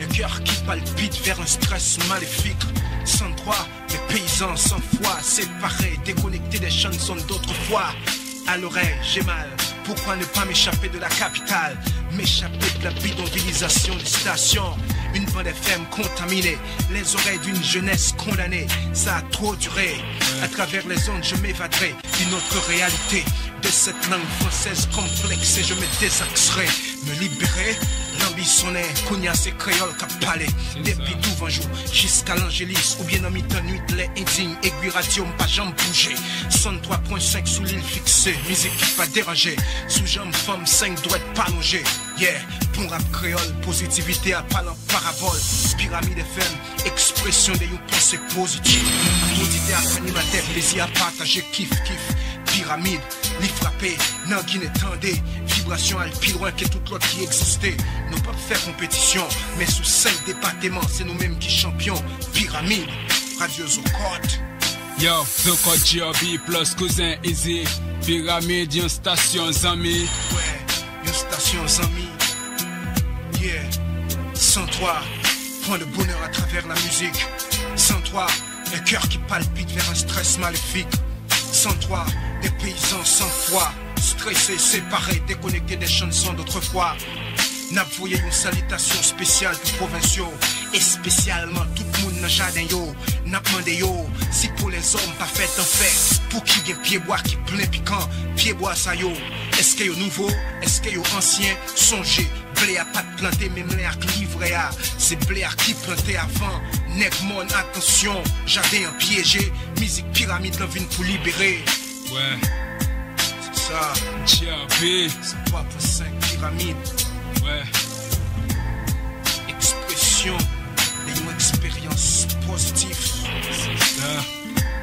un cœur qui palpite vers un stress maléfique. Sans droit, les paysans sans foi, séparés, déconnectés des chansons d'autrefois. À l'oreille, j'ai mal. Pourquoi ne pas m'échapper de la capitale M'échapper de la bidonvillisation des stations Une des FM contaminée Les oreilles d'une jeunesse condamnée Ça a trop duré À travers les ondes je m'évaderai D'une autre réalité De cette langue française complexe Et je me désaxerai Me libérer nan bisonè, ses se kreol Depuis pale Depi jour jusqu'à l'angelis Ou bien nan mitan nuit lè et Egwi radio pas jambes Son 3.5 sous l'île fixée, musique ki pa déranger. Sous-jambes, femmes, 5 pas manger. Yeah, bon rap à à parler parabole. Pyramide FM, expression de yon pensée positive. Positivité à partager, plaisir à partager, Kif, kif pyramide, ni frappé, nan qui vibration Vibration al loin que tout qui qui existait. Nous pas faire compétition, mais sous cinq départements C'est nous-mêmes qui champions, pyramide, radio Zocote Yo, the plus cousin Easy, pyramide yon station zami. ouais, yon station zami, yeah, sans toi, prends le bonheur à travers la musique Sans toi, un cœur qui palpite vers un stress maléfique. Sans toi, des paysans sans foi, stressés, séparés, déconnectés des chansons d'autrefois. N'avouez une salutation spéciale du provinciaux et spécialement tout le monde dans le jardin, yo, yo, si pour les hommes pas fait en fait, pour qui des pied bois qui plein piquant, pied bois ça yo, est-ce que yo nouveau, est-ce que yo ancien, songez, blé à pas de planter, même blé à livré à, c'est blé à qui planter avant, mon attention, jardin en piégé, musique pyramide dans une pour libérer. Ouais, c'est ça, c'est pas pour Ouais. Expression positif. ça. Hein?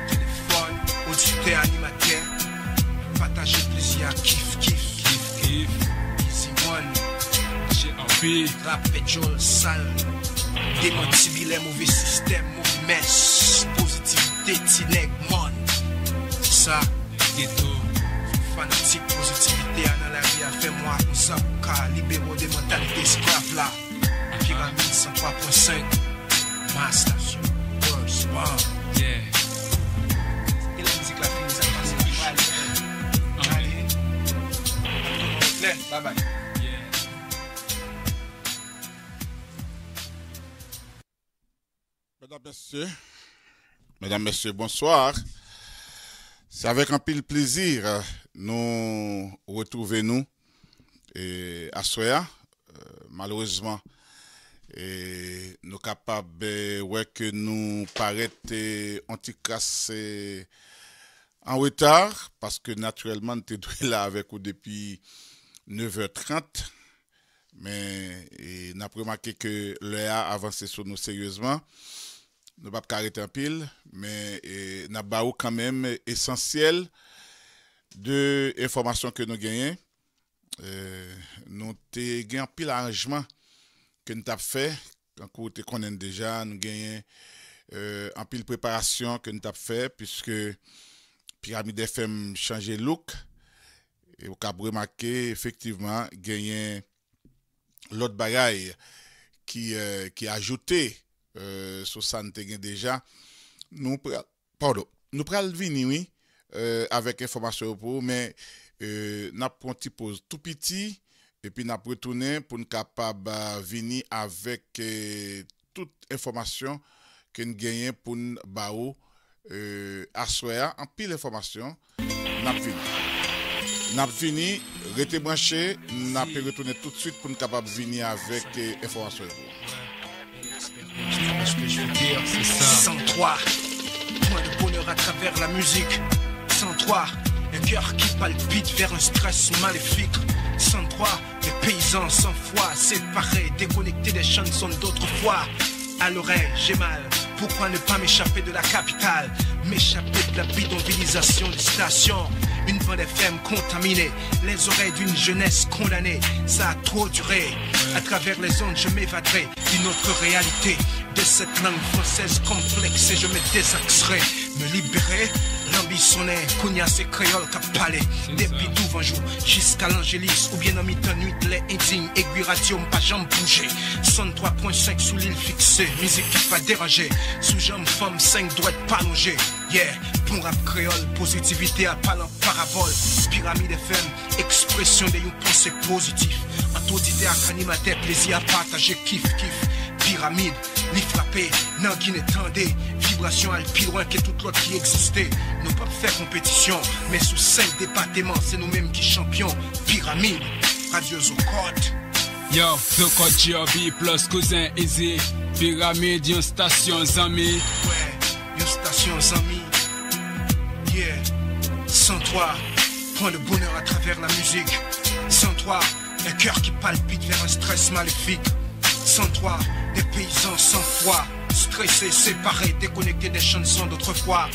téléphone, auditeur, animateur. Partager plaisir, kiff, kiff, kiff, kiff. Easy one. J'ai envie. Rap pétrole sale. Démenti les mauvais système, mauvais mess. Positivité, tineg, man. Ça, ghetto. Fanatique, positivité, dans la vie, a fait moi comme ça. Car libéraux des mentalités esclaves là. Pyramide 103.5. Ma station. Mesdames, Messieurs, bonsoir. C'est avec un pile plaisir euh, nous retrouvons nous et à Soya. Euh, malheureusement, E nou kapab wek nou parete an ti kase an wetar Paske natryelman te dwe la avek ou depi 9h30 Men e, na premake ke le a avanse sou nou seyyezman Nou bab karete an pil Men e, na ba ou kamem esensyel De informasyon ke nou genye e, Non te genye an pil anjman ke nou tap fè, an kou te konen deja, nou genyen euh, an pil preparasyon ke nou tap fè, piskè Pyramid FM chanje louk, e wakabre makè, efektivman, genyen lot bagay ki euh, ajoute euh, sou san te genyen deja, nou pral, pardon, nou pral vini, oui, avèk informasyon ou pou, men nap pon ti pose tou piti, Et puis, nous avons retourné pour nous capables de euh, venir avec toutes euh, toute information que nous gagnons pour nous bah, euh, assoir en pile d'informations. Nous avons fini. Nous avons fini, restez branché, nous avons retourné tout de suite pour nous capables de venir avec eh, informations. Ce que je veux dire, c'est ça. Sans toi, point de bonheur à travers la musique. 103. Un cœur qui palpite vers un stress maléfique. Sans droit, des paysans sans foi, séparés, déconnectés des chansons d'autrefois. À l'oreille, j'ai mal. Pourquoi ne pas m'échapper de la capitale M'échapper de la bidonvillisation des stations une bande FM contaminée, les oreilles d'une jeunesse condamnée. Ça a trop duré. À travers les ondes, je m'évaderai d'une autre réalité. De cette langue française complexe je me désaxerai. Me libérer L'ambition est et créole qu'a parlé. Depuis tout jour jusqu'à l'Angélis ou bien en mi-nuit, les indignes aiguille radio, pas jambes bougées, 103.5 sous l'île fixée, musique qui pas déranger. Sous jambes femme, 5 doigts pas longées. Yeah, bon rap créole, positivité à en parabole Pyramide FM, expression de yon pensée positif à animateur, plaisir à partager, kiff, kiff Pyramide, ni frappé, nan qui Vibration alpine loin que toute l'autre qui existait Nous pas faire compétition, mais sous cinq départements C'est nous-mêmes qui champions, pyramide, radio Zocote Yo, Zocote G.O.B. plus cousin Easy Pyramide, une station zami ouais amis, yeah. Sans toi, prends le bonheur à travers la musique. Sans toi, un cœur qui palpite vers un stress maléfique. Sans toi, des paysans sans foi, stressés, séparés, déconnectés des chansons d'autrefois.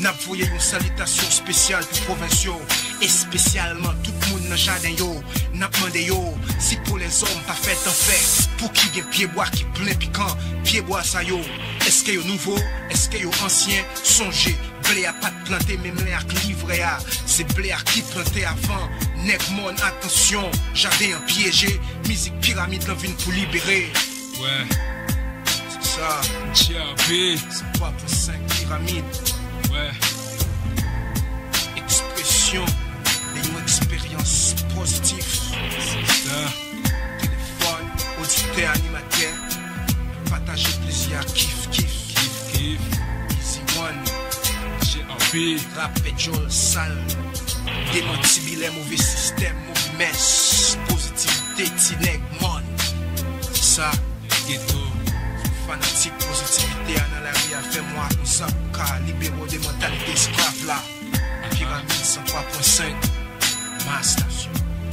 N'a une salutation spéciale du provinciaux. Et spécialement tout le monde dans le jardin, yo, n'a pas yo. Si pour les hommes, pas fait en fait. Pour qui y pied bois qui plein piquant, pied bois ça yo. Est-ce que yo nouveau, est-ce que yo ancien, songez. Blé a pas de planter, même l'air livré à. C'est blé à qui planté avant. Nek mon attention, jardin piégé. Musique pyramide dans pour libérer. Ouais, c'est ça. Tiens, c'est quoi pour 5 pyramides? Ouais. Expression expérience positive. Téléphone, auditeur, animateur, Partagez plaisir, kiff, kiff, kiff, kiff. Easy one, j'ai envie. Rap et sale, démenti les mauvais système mauvais mess, positivité, tineg, mon. Ça, ghetto. Fanatique, positivité, à la vie, fait moi comme ça, car libéraux des mentalités esclaves là. Ah, ah. Pyramide 103.5. Mastas,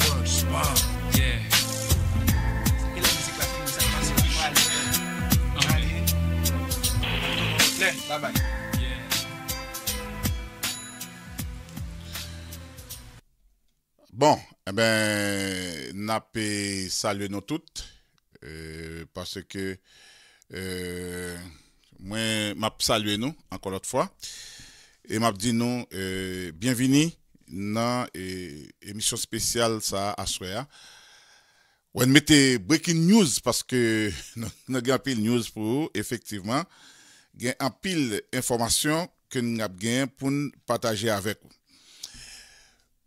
world spa, yeah E la mizik la fi, mizak mase bi mal Mali, le, babay Bon, e ben, napi salwe nou tout E, euh, pase ke, e, euh, mwen map salwe nou, ankon lot fwa E map di nou, e, euh, bienvini nan e, emisyon spesyal sa aswe ya. Ou an mette breaking news, paske nan gen apil news pou ou, efektiveman, gen apil informasyon ke nan ap gen pou nou pataje avek ou.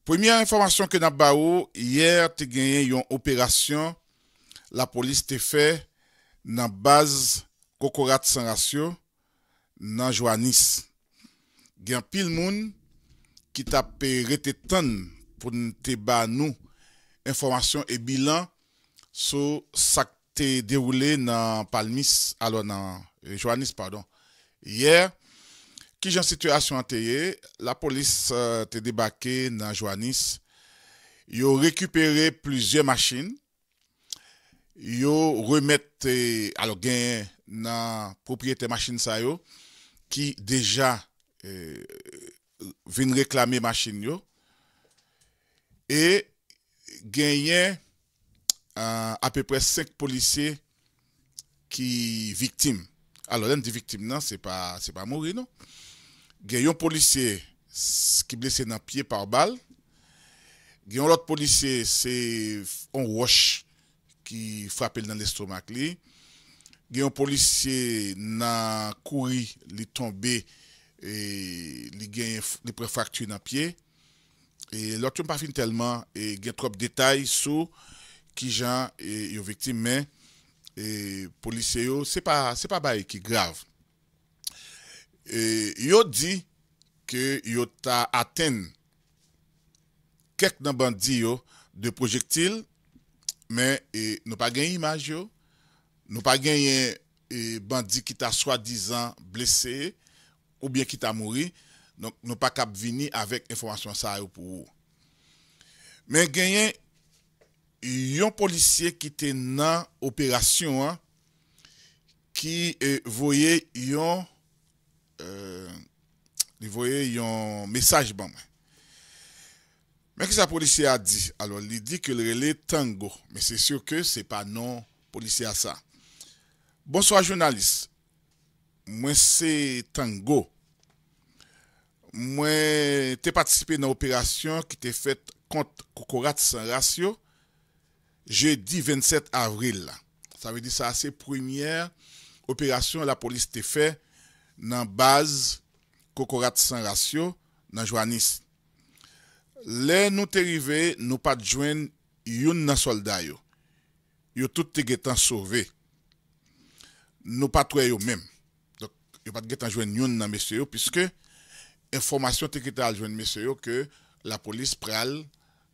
Premier informasyon ke nan ap ba ou, yer te gen yon operasyon, la polis te fe, nan baz kokorat san rasyon, nan jwa nis. Gen apil moun, ki ta pe rete ton pou nou te ba nou informasyon e bilan sou sak te deroule nan Jouanis. Eh, Yer, ki jan situasyon an te ye, la polis eh, te debake nan Jouanis. Yo rekupere plizye maschin, yo remet te alogen nan propyete maschin sayo ki deja genye eh, vin reklame machin yo, e gen yen uh, apè pre 5 polise ki viktim. Alò, den di viktim nan, se pa mouri, non? Gen yon polise ki blese nan piye par bal, gen yon lot polise, se on wosh ki frapel nan estomak li, gen yon polise nan kouri li tombe E li gen yon pre-fraktur nan pye e lot yon pa fin telman e gen trop detay sou ki jan e, yon vektim men e polise yo se pa baye ki grav e yo di ke yo ta aten kek nan bandi yo de projektil men e, nou pa gen yon imaj yo nou pa gen yon bandi ki ta swa dizan bleseye Ou bien ki ta mouri. Non, non pa kap vini avèk informasyon sa yo pou ou. Men genyen, yon polisye ki te nan operasyon an, ki euh, voye yon mesaj ban men. Men ki sa polisye a di? Alon li di ke lrele tango. Men se syo ke se pa nan polisye a sa. Bonsoy a jounalis. Mwen se tango, mwen te patisipe nan operasyon ki te fet kont kokorat san rasyon, je di 27 avril la. Sa ve di sa se premye operasyon la polis te fet nan baz kokorat san rasyon nan Jwanis. Le nou te rive, nou pat jwen yon nan solday yo. Yo tout te getan sove. Nou patwe yo menm. yo pat getan jwen yon nan mesyo yo, piske informasyon teke ta al jwen mesyo yo, ke la polis pral,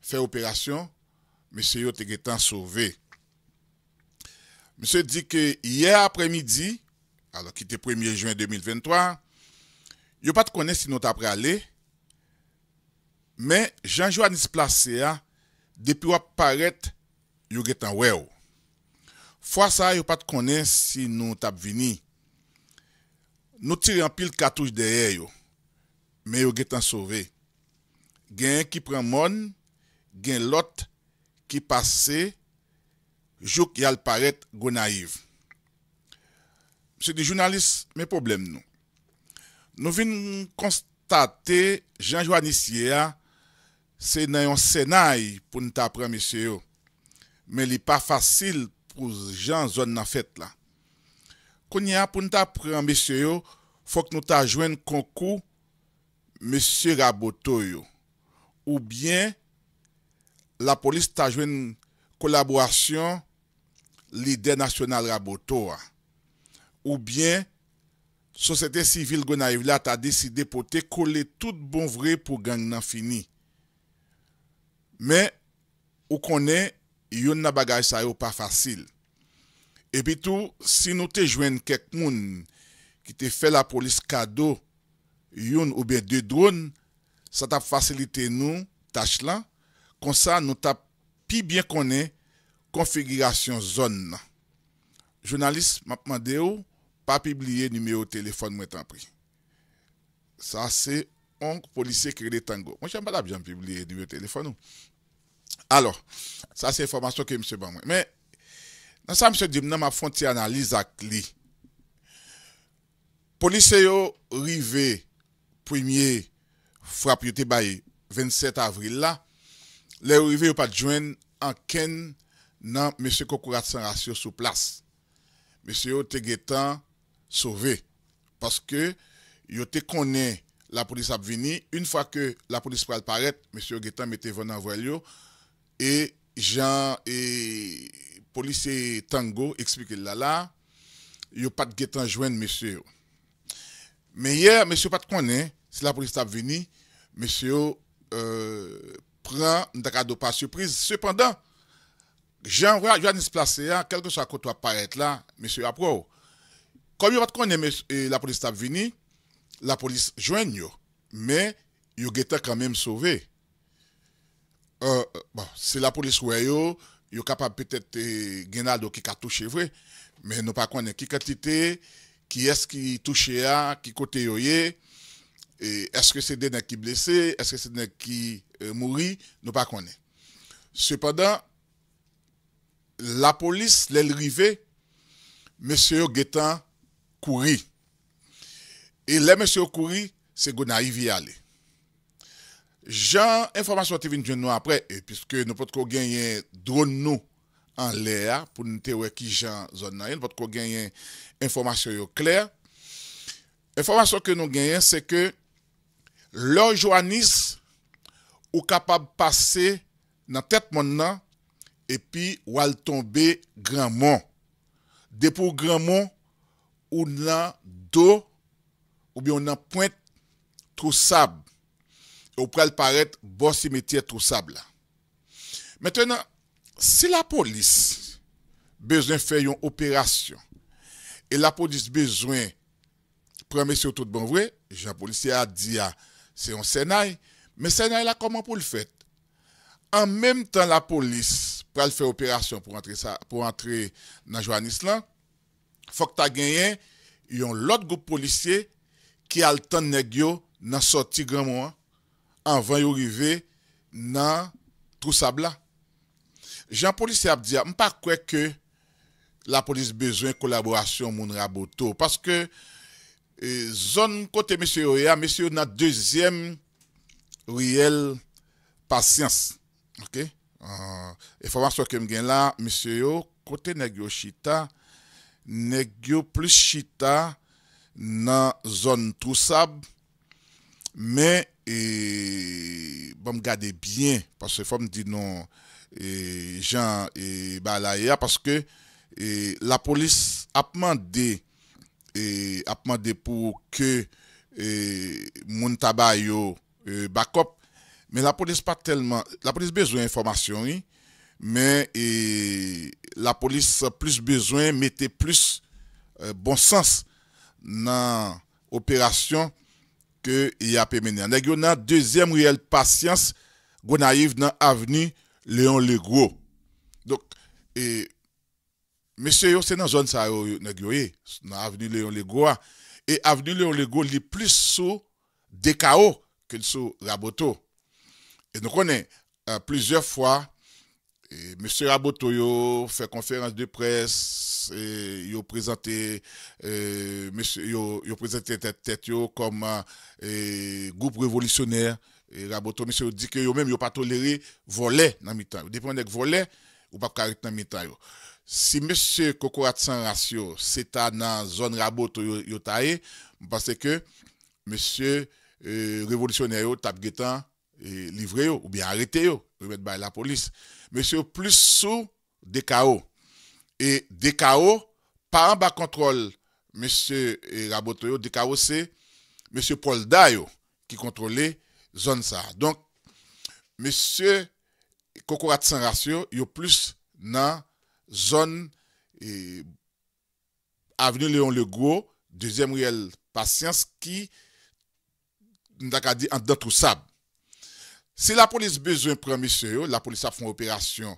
fe operasyon, mesyo yo teke ta an sove. Mesyo yo di ke, ye apremidi, alo ki te 1er jwen 2023, yo pat konen si nou tap prale, men janjou an isplase ya, depi wap paret, yo getan wew. Fwa sa yo pat konen si nou tap vini, Nou tire an pil katouj deye yo, men yo getan sove. Gen yon ki pren mon, gen lot ki pase, jok yal paret go naiv. Mse di jounalist, men problem nou. Nou vin konstate, jan jwa nisye ya, se nan yon senay pou nou ta pren mesye yo. Men li pa fasil pou jan zon nan fet la. Konye a, pou nou ta pran mesye yo, fok nou ta jwen konkou mesye raboto yo. Ou bien, la polis ta jwen kolabwasyon lider nasyonal raboto wa. Ou bien, sosete sivil gwen ayou la ta desi depote kole tout bon vre pou gang nan fini. Men, ou konen, yon nan bagay sa yo pa fasil. Epi tou, si nou te jwen kek moun ki te fe la polis kado yon oube de droun, sa ta fasilite nou tach lan, kon sa nou ta pi bien konen konfigurasyon zon nan. Jounalist, map mande ou, pa pibliye nimeyo telefon mwen tan pri. Sa se onk polis se krede tango. Mwen jen balap jen pibliye nimeyo telefon nou. Alo, sa se informasyon ke mse ban mwen. Me, Nan sa mse di m nan ma fonti analize ak li. Polise yo rive premye frap yote bayi 27 avril la. Le yo rive yo pa djwen an ken nan mse kokourat san rasyo sou plas. Mse yo te getan sove. Paske yo te konen la polise ap vini. Un fwa ke la polise pral paret, mse yo getan mette vonan vwe li yo. E jan e... Police Tango explique là là, il a pas de guettant joindre monsieur. Mais hier, monsieur pas de connaît, si la police est venue, monsieur euh, prend un pas surprise. Cependant, Jean-Roi, Johannes Placé, hein, quel que soit côté paraître là, monsieur après. Oh. Comme il pas de connaître la police est venue, la police joigne. mais il a quand même sauvé. Euh, euh, bon, c'est la police qui Yo kapap petet eh, genado ki ka touche vre, men nou pa konen ki ka tite, ki es ki touche a, ki kote yo ye, e, eske se dene ki blese, eske se dene ki eh, mouri, nou pa konen. Sepadan, la polis lel rive, M. Gétan kouri. E le M. kouri, se gona ivi ale. Jan, informasyon te vin dwen nou apre, e piske nou pot ko genyen dron nou an lè a, pou nou te weki jan zon nan yon, pot ko genyen informasyon yo kler. Informasyon ke nou genyen se ke, lòj ou anis, ou kapab pase nan tèt moun nan, e pi wal tombe granmon. Depo granmon, ou nan do, ou bi ou nan pointe trousab. Ou pral paret bo simetye trou sab la. Meten an, si la polis bezwen fè yon operasyon, e la polis bezwen preme se yo tout bon vwe, jan polisye a di ah, a se yon senay, men senay la koman pou l fèt. An menm tan la polis pral fè operasyon pou antre nan jwanis lan, fok ta genyen yon lot goup polisye ki al tan negyo nan soti gran mouan anvan yo rive nan trousab la. Jan polis se ap diya, mpa kwe ke la polis bezwen kolaborasyon moun rabotou. Paske e, zon kote msye yo ya, msye yo nan dezyem riyel pasyans. Ok, e euh, fwa man so kem gen la, msye yo kote negyo chita, negyo plus chita nan zon trousab, Men, bom gade byen, paske fom di nou jan bala ya, paske la polis apman de, apman de pou ke moun tabay yo e, bakop, men la polis pa telman, la polis bezwen informasyon yi, men la polis plus bezwen, mette plus euh, bon sens nan operasyon, Ke y apemene Negyo nan dezem riyel pasyans Gou na yiv nan avni Leon Legro e, Mese yo se nan zon sa yo Negyo ye Nan avni Leon Legro E avni Leon Legro li plis sou Deka ou Ke sou Raboto E nou konen plize fwa Mese Raboto yo Fe konferans de presse E yo prezante e, yo prezante tete-tete yo koma e, goup revolisyonè yo mèm yo pa tolere volè nan mitan yo si mèm se kokorat san rasyon se ta nan zon rabot yo tae mèm se ke mèm se revolisyonè yo tap getan livre yo ou bi anrete yo mèm se yo plus sou de kao E de kao, pa an ba kontrol Mese eh, rabote yo, de kao se Mese Paul Dayo Ki kontrole zon sa Donk, Mese Kokorat Sanrasyo Yo plus nan zon eh, Aveni Leon Legro Dezem riel pasyans ki Ndakadi andan trusab Se la polis bezwen pran mese yo La polis sa fon operasyon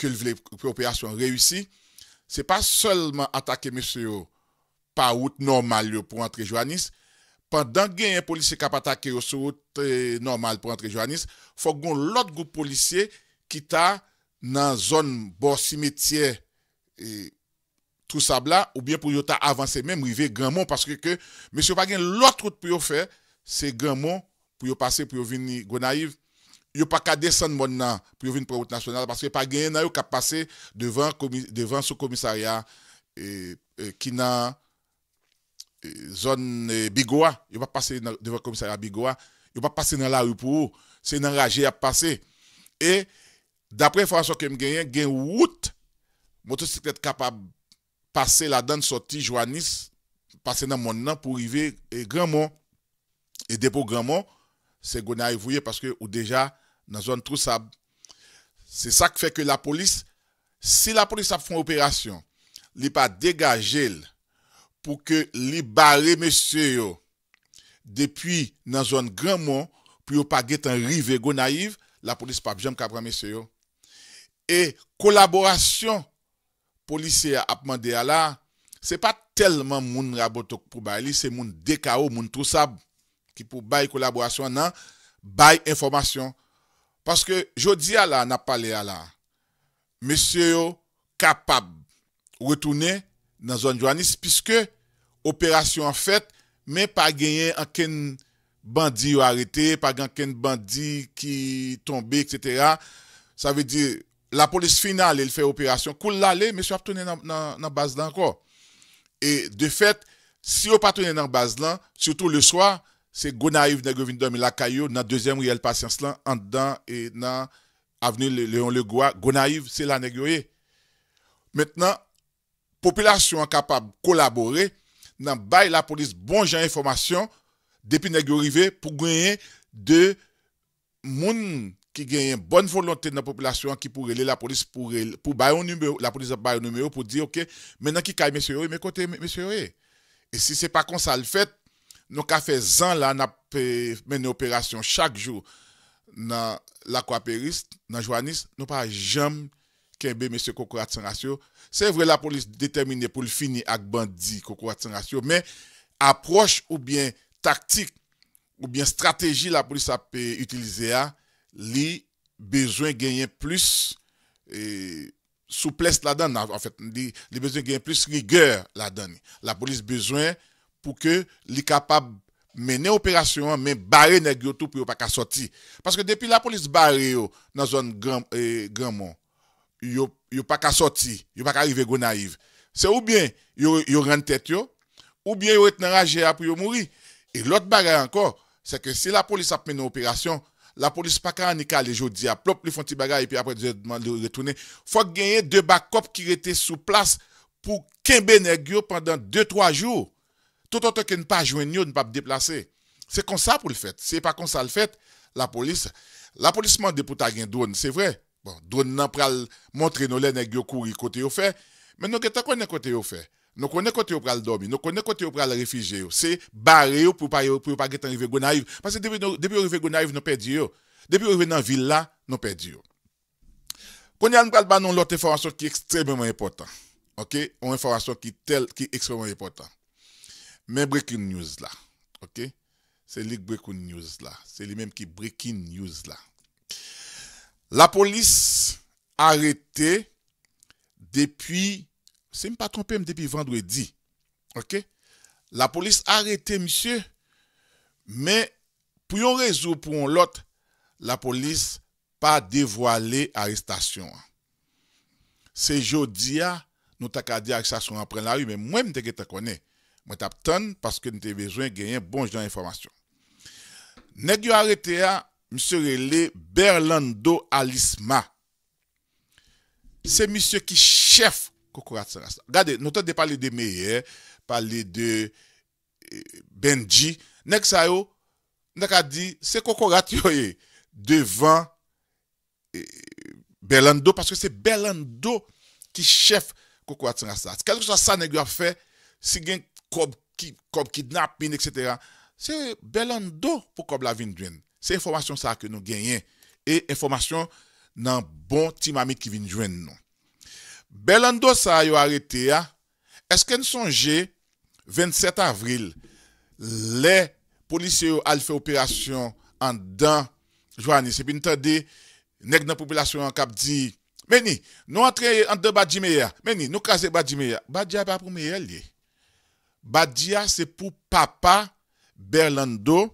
Kul vle operasyon rewisi se pa selman atake mese yo pa wout normal yo pou antre joanis, pandan gen yon polise kap atake yo sou wout eh, normal pou antre joanis, fok gon lot goup polise ki ta nan zon bo simetye eh, trousa bla, ou bien pou yon ta avanse men mou yive gaman, paske ke mese yo pa gen lot wout pou yon fe, se gaman pou yon pase pou yon vini gona yiv, Il n'y a pas qu'à descendre mon pour venir pour route nationale parce que pas gagné nan yo cap passer devant devant ce commissariat et, est qui n'a zone eh, Bigoa, il va passer devant le commissariat Bigoa, il va passer dans la rue pour c'est un rage à passer. Et d'après François que gagné, gain route motocyclette capable passer la donne sortie Joannis, passer dans mon nan pour arriver et Grandmont et dépôt Grandmont, c'est Gonaï parce que ou déjà nan zon trou sab. Se sak fe ke la polis, se la polis ap fon operasyon, li pa degajel pou ke li bare meseyo depi nan zon granmon, pou yo pa get an rive go naiv, la polis pa bjom kabran meseyo. E kolaborasyon polisye ap mande ala, se pa telman moun rabotok pou bayli, se moun dekao moun trou sab ki pou bayi kolaborasyon nan, bayi informasyon Paske, jodi ala, nap pale ala, mese yo kapab retoune nan zon johanis, piske operasyon an fèt, men pa genyen anken bandi yo arete, pa genyen anken bandi ki tombe, etc. Sa ve di, la polis final el fè operasyon, kou lale, mese yo ap tounen nan baz lan ko. E, de fèt, si yo pa tounen nan baz lan, sou tou le swa, c'est Gonaïve nèg vinn dormi la caillou dans deuxième réel patience là en dedans et dans avenue Léon Legois Gonaïve c'est la nèg maintenant population capable collaborer dans bail la police bon gens information depuis nèg arrivé pour gagner de moun qui gagne bonne volonté dans la population qui pourrait aller la police pour pour bailler numéro la police bailler numéro pour dire OK maintenant qui caille monsieur mais côté monsieur et si c'est pas comme ça le fait Nou ka fe zan la na pe eh, meni operasyon chak jou nan lakwa perist, nan jwanist, nou pa jem kembe mese koko ati san rasyon. Se vre la polis determine pou li fini ak bandi koko ati san rasyon. Men, aproche ou bien taktik ou bien strategi la polis ap pe eh, utilize a, li bezwen genyen plus eh, souples la dan. En fèt, li bezwen genyen plus rigèr la dan. La polis bezwen... pour que les capables mener opération mais barrer nèg tout pour pas sortir parce que depuis la police barré yo dans zone grand eh, grand ne yo yo pas Ils sortir yo pas arriver naïve c'est ou bien yo yo rend tête yo ou bien yo est enragé pour yo mourir et l'autre bagarre encore c'est que si la police a mené opération la police pas qu'à les jodi a plop li font ti bagarre et puis après de retourner faut gagner deux backup qui étaient sous place pour kembe nèg pendant 2 trois jours Tout an toke n pa ajoen yo, n pa ap deplase. Se konsa pou l fèt, se pa konsa l fèt, la polis, la polis man depouta gen drone, se vre. Bon, drone nan pral montre nou lè nè gyo kouri kote yo fè. Men nou gen ta konen kote yo fè. Nou konen kote yo pral domi, nou konen kote yo pral refije yo. Se bare yo pou pa gen tan rive Gonayiv. Pase depi yo rive Gonayiv nou perdi yo. Depi yo rive nan villa, nou perdi yo. Konen an pral ban nou lote informasyon ki ekstrememen repotan. Ok, ou informasyon ki ekstrememen repotan. men breaking news la, ok? Se lik breaking news la. Se li men ki breaking news la. La polis arete depi, se mi pa trompe m depi vendredi, ok? La polis arete, misye, men pou yon rezou, pou yon lot, la polis pa devoale arrestasyon. Se jodi ya, nou tak a di ak sasyon apren la yu, men mwen mteke ta konen, Mwen tap ton, paske nou te vezwen genyen bon jan informasyon. Nèk yo arete ya, msye rele Berlando Alisma. Se msye ki chef Kokorat Sanrasta. Gade, nou te de pale de Meye, pale de eh, Benji, nèk sa yo, nèk a di, se Kokorat yo ye, devan eh, Berlando, paske se Berlando ki chef Kokorat Sanrasta. Kèl kè sa sa nèk yo a fe, si genk, Kob ki dnapin, etc. Se belando pou kob la vin dwen. Se informasyon sa ke nou genyen. E informasyon nan bon ti mami ki vin dwen nou. Belando sa yo arete ya. Esken sonje, 27 avril, le polisye yo alfe operasyon an dan jwani. Se pin tade, nek nan populasyon an kap di, meni, nou antre an de badji me ya. Meni, nou kaze badji me ya. Badja pa pou me ya liye. Badia se pou papa Berlando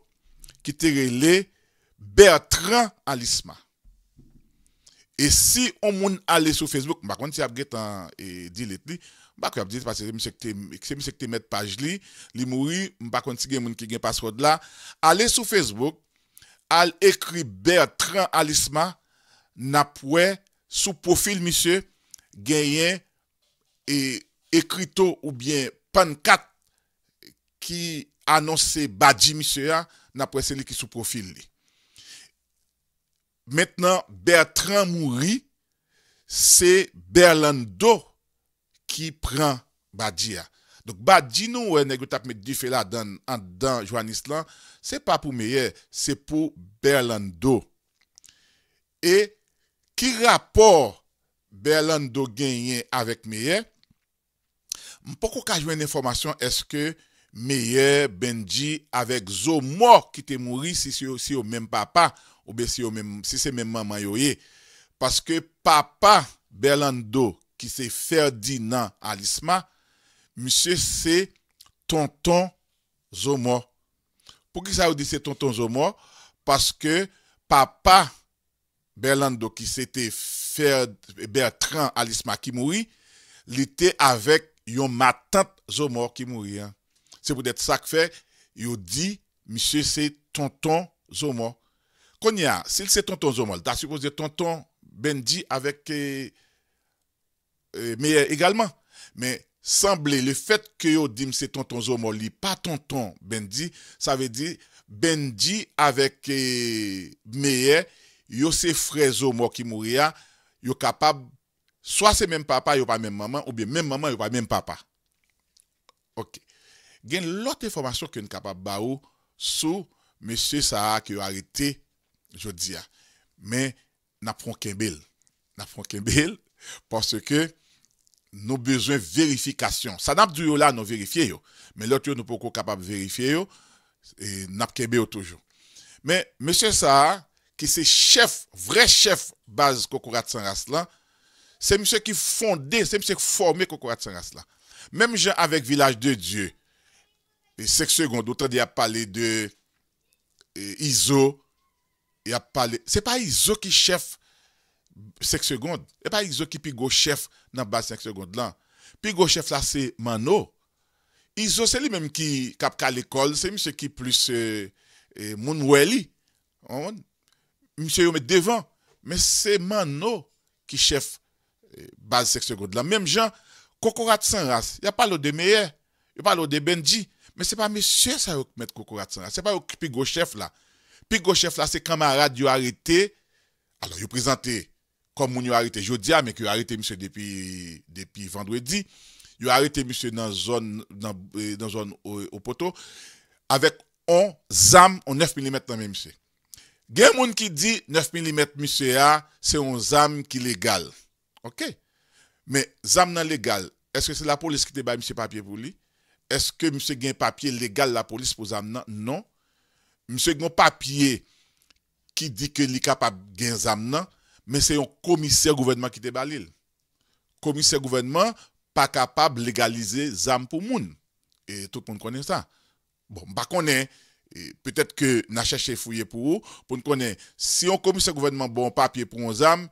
ki te rele Bertran Alisma. E si ou moun ale sou Facebook, mba konti ap getan e dilet li, mba konti ap dilet pa se msekte met paj li, li mouri, mba konti gen moun ki gen paswod la, ale sou Facebook, al ekri Bertran Alisma napwe sou profil misye genyen e ekrito ou bien pankat ki anons se badi misye ya, na prese li ki sou profil li. Mètnen, Bertrand Moury, se Berlando, ki pren badi ya. Donk badi nou, wè negwit ap met di fè la, an dan joanis lan, se pa pou meyè, se pou Berlando. E, ki rapor Berlando genyen avèk meyè, mpoko kajwen informasyon, eske, Meye ben di avek zomor ki te mouri si se yo menm papa ou be si se menm mama yo ye. Paske papa Berlando ki se ferdi nan Alisma, misye se tonton zomor. Pou ki sa yo di se tonton zomor? Paske papa Berlando ki se ferdi nan Alisma ki mouri, li te avek yon matante zomor ki mouri. se pou det sak fe, yo di, misye se tonton zomo. Konya, se li se tonton zomo, da supose tonton bendi, avek eh, eh, meye, egalman, men, semble, le fet ke yo dim se tonton zomo li, pa tonton bendi, sa ve di, bendi, avek eh, meye, yo se fre zomo ki mwria, yo kapab, swa se menm papa, yo pa menm mama, ou bi menm mama, yo pa menm papa. Ok. gen lot informasyon ke capable kapap ba ou sou mèche sa a ki hein. yo arete jodi a. Men, napron kembel. qu'un kembel, parce ke nou bezwen verifikasyon. Sa nap du yo la nou verifiye yo, men lot yo nou poko kapap verifiye yo, e nap kembel yo toujou. Men, mèche sa a, ki se chef, vrai chef base Kokorat Sanras lan, se qui ki fonde, se msè ki forme Kokorat Sanras lan. Mèm jen avèk Vilaj de Dieu, E sek segonde, outan di ap pale de e, Izo, se pa Izo ki chef sek segonde, se pa Izo ki pi go chef nan base sek segonde lan, pi go chef la se Mano, Izo se li menm ki kap kal ekol, se miso ki plus e, Mounoueli, miso yo me devan, men se Mano ki chef base sek segonde lan, menm jan Kokorat Sanras, ya pale o de Meye, ya pale o de Benji, Mais ce n'est pas monsieur ça qui met Kokoratsan Ce n'est pas Pigo Chef là. Pigo Chef là, c'est camarade qui arrêté. Alors, il présenté comme on a arrêté jodia ah, mais qui a arrêté monsieur depuis, vendredi. Il a arrêté monsieur dans zone, dans, euh, zone au, poteau avec 11 zam en 9 mm dans même monsieur. Il y a qui dit 9 mm monsieur ah, c'est un zam qui est légal. OK? Mais zam non légal, est-ce que c'est la police qui te bat monsieur papier pour lui? Eske mse gen papye legal la polis pou zam nan? Non. Mse gen papye ki di ke li kapab gen zam nan, men se yon komise gouvernement ki te balil. Komise gouvernement pa kapab legalize zam pou moun. Et tout moun konen sa. Bon, mba konen, e, petet ke na chache fouye pou ou, moun konen, se yon komise gouvernement bon papye pou moun zam,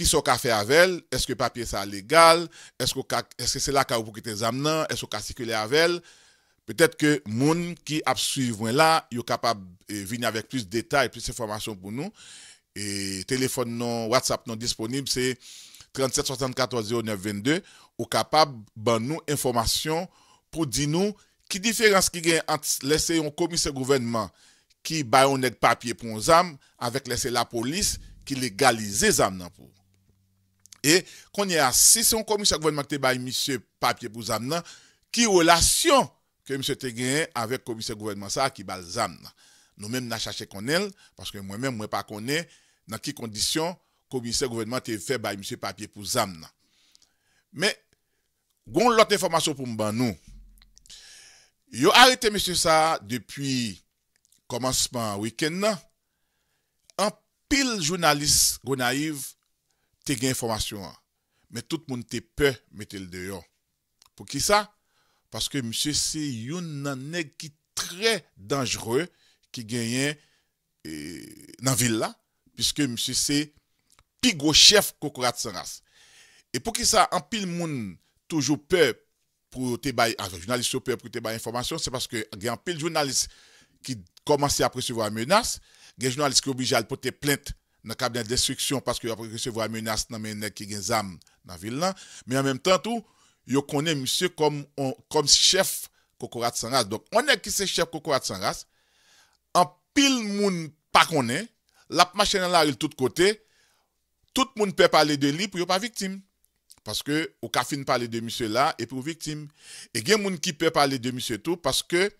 ki sou ka fe avel, eske papye sa legal, eske se la ka ou pou kiten zam nan, eske sou ka sikule avel, petet ke moun ki ap suivwen la, yo kapab e, vin avèk plus detay, plus informasyon pou nou, e telefon non, whatsapp non disponib, se 377040922, yo kapab ban nou informasyon, pou di nou, ki diferans ki gen lese yon komise gouvenman, ki bayon net papye pou zam, avèk lese la polis ki legalize zam nan pou. E konye yase, se yon komise gwenman te baye misye papye pou zam nan, ki ou lasyon ke misye te genye avèk komise gwenman sa ki bal zam nan. Nou menm nan chache kon el, paske mwen menm mwen pa konen, nan ki kondisyon komise gwenman te fe baye misye papye pou zam nan. Me, goun lote informasyon pou mban nou. Yo arete misye sa depi komansman wikend nan, an pil jounalist gounayiv, te gen informasyon an. Men tout moun te pe metel deyon. Pou ki sa? Paske msye se yon nan neg ki tre dangereu ki genyen e, nan vil la. Piske msye se pig ou chef koukourat san as. E pou ki sa, an pil moun toujou pe pou te bay, an jounalist sou pe pou te bay informasyon, se paske gen an pil jounalist ki komanse apresuwa menas, gen jounalist ki obijal pou te plente dans le cabinet de destruction parce qu'il a recevoir menace dans les nègres qui ont dans la ville. Mais en même temps, tout, il connaît monsieur comme, comme chef Kokorat sans race. Donc, on est qui c'est chef Kokorat sans race. En pile, moun pas connaît. La machine dans la rue de tous côtés. Tout le monde peut parler de lui pour pas victime. Parce que, au café, parler de monsieur là et pour victime. Et il y a des gens qui peut parler de monsieur tout parce que,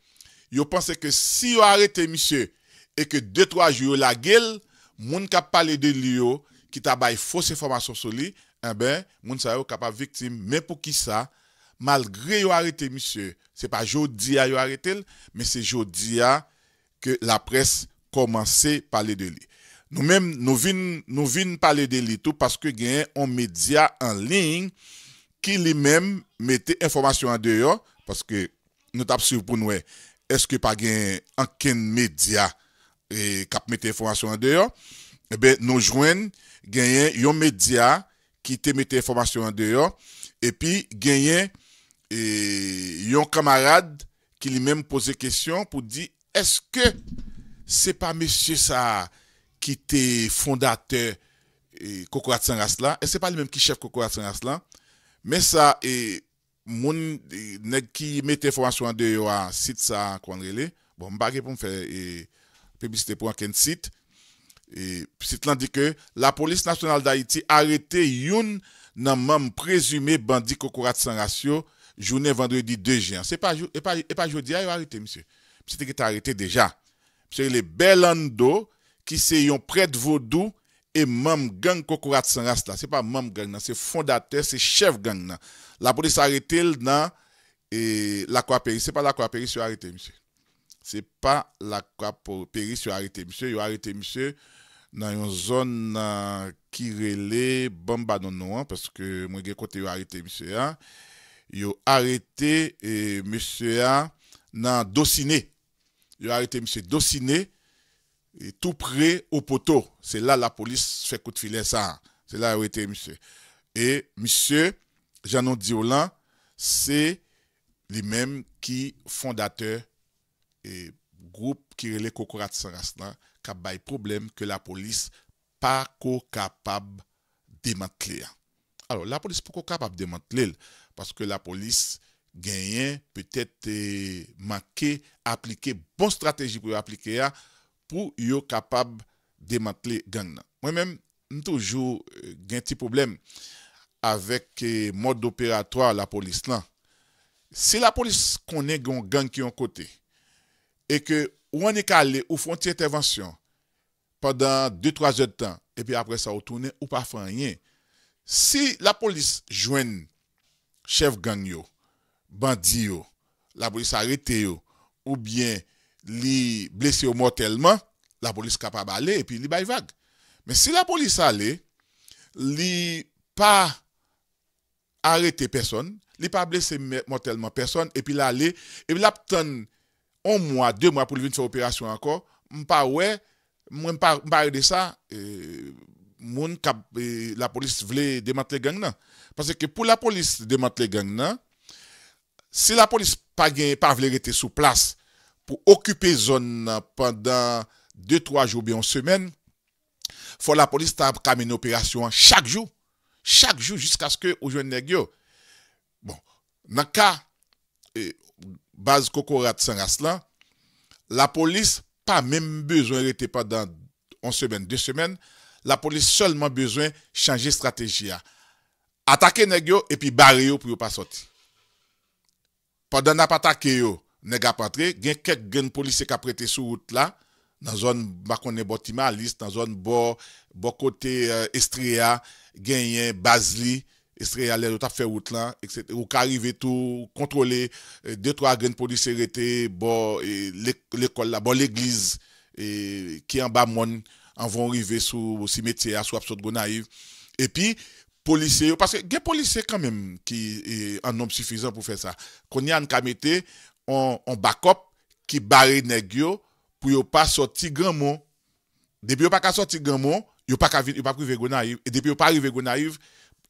ils pensent que si vous arrêtez monsieur et que deux, trois jours la gueule, moun kap pale de li yo ki tabay fos informasyon sou li, eh moun sa yo kapap viktim, men pou ki sa, malgre yo arete, misye, se pa jodi ya yo arete, men se jodi ya ke la pres komanse pale de li. Nou ven pale de li tou, paske gen yon media anling, ki li men mette informasyon an de yo, paske nou tap su pou nou, e, eske pa gen anken media, E kap mete informasyon an deyo, ebe nou jwen genyen yon media ki te mete informasyon an deyo, epi genyen e, yon kamarad ki li menm pose kesyon pou di eske se pa mesye sa ki te fondate e, koko atsan aslan, e se pa li menm ki chef koko atsan aslan, men sa e moun neg ki mete informasyon an deyo a sit sa kwanrele, bon bagye pou mfe e publicité pour un site. Et site dit que la police nationale d'Haïti a arrêté Youn nan même présumé bandit Kokorat sans ratio journée vendredi 2 juin. C'est pas pas et il a arrêté monsieur. C'était qui arrêté déjà. Monsieur les Belando qui c'est un prêtre vaudou et même gang Kokorat sans ratio. là, c'est pas même gang c'est fondateur, c'est chef gang La police a arrêté le dans et la Ce c'est pas la Péris qui a arrêté monsieur. se pa la kwa pou peris yo arete msye, yo arete msye nan yon zon nan kirele, bamba nan nou an, paske mwen gen kote yo arete msye an, yo arete e, msye an nan dosine, yo arete msye dosine, e, tou pre ou poto, se la la polis fè kout filen sa an, se la arete msye. E msye, janon di ou lan, se li men ki fondateur, E Goup kirele kokorat san rast nan Kap bay problem ke la polis Pa ko kapab Demantle ya La polis pou ko kapab demantle el Paske la polis genyen Petet e, manke Aplike bon strateji pou yo aplike ya Pou yo kapab Demantle gang nan Mwen men m toujou e, gen ti problem Avek mod operatwa La polis nan Se la polis konen gen ki an kote e ke ou an e ka ale ou fonti intervensyon padan 2-3 je de tan, epi apre sa ou toune ou pa fanyen, si la polis jwen chev gang yo, bandi yo, la polis arete yo, ou bien li blese yo mortelman, la polis kapab ale, epi li bay vag. Men si la polis ale, li pa arete person, li pa blese mortelman person, epi la ale, epi la pton un mois, deux mois pour venir faire opération encore, Je ouais, sais pas de ça euh, moun euh, la police voulait démanteler gang Parce que pour la police démanteler gang si la police pas gagne pas voulait rester sur place pour occuper zone pendant deux, trois jours bien semaine, faut la police t'a une opération chaque jour, chaque jour jusqu'à ce que au jeune Bon, dans cas euh, base Kokorat sans race la police pas même besoin d'être pendant une semaine, deux semaines, la police seulement besoin changer stratégie Attaquer nèg et puis barrer yo pour pas sortir. Pendant n'a pas attaqué yo, nèg pas y quelques policiers qui prêté sur route là dans zone ba connaît Botimalis, dans zone bord bord côté euh, Estria, gagne Bazli. Israélien, tu as fait route là, etc. Ou arriver tout, contrôler, euh, deux, trois graines police arrêtés, bon, l'école là, bon, l'église, qui en bas monde, en vont arriver sous cimetière, sous Absurde Gonaïve. Et puis, policiers, parce que des policiers quand même qui en nombre suffisant pour faire ça. Qu'on y a un camité, on, on backup qui barre négio pour pas sortir grand mot. Depuis pas sortir grand mot, yo pas pas privé Gonaïve et depuis pas arrivé Gonaïve,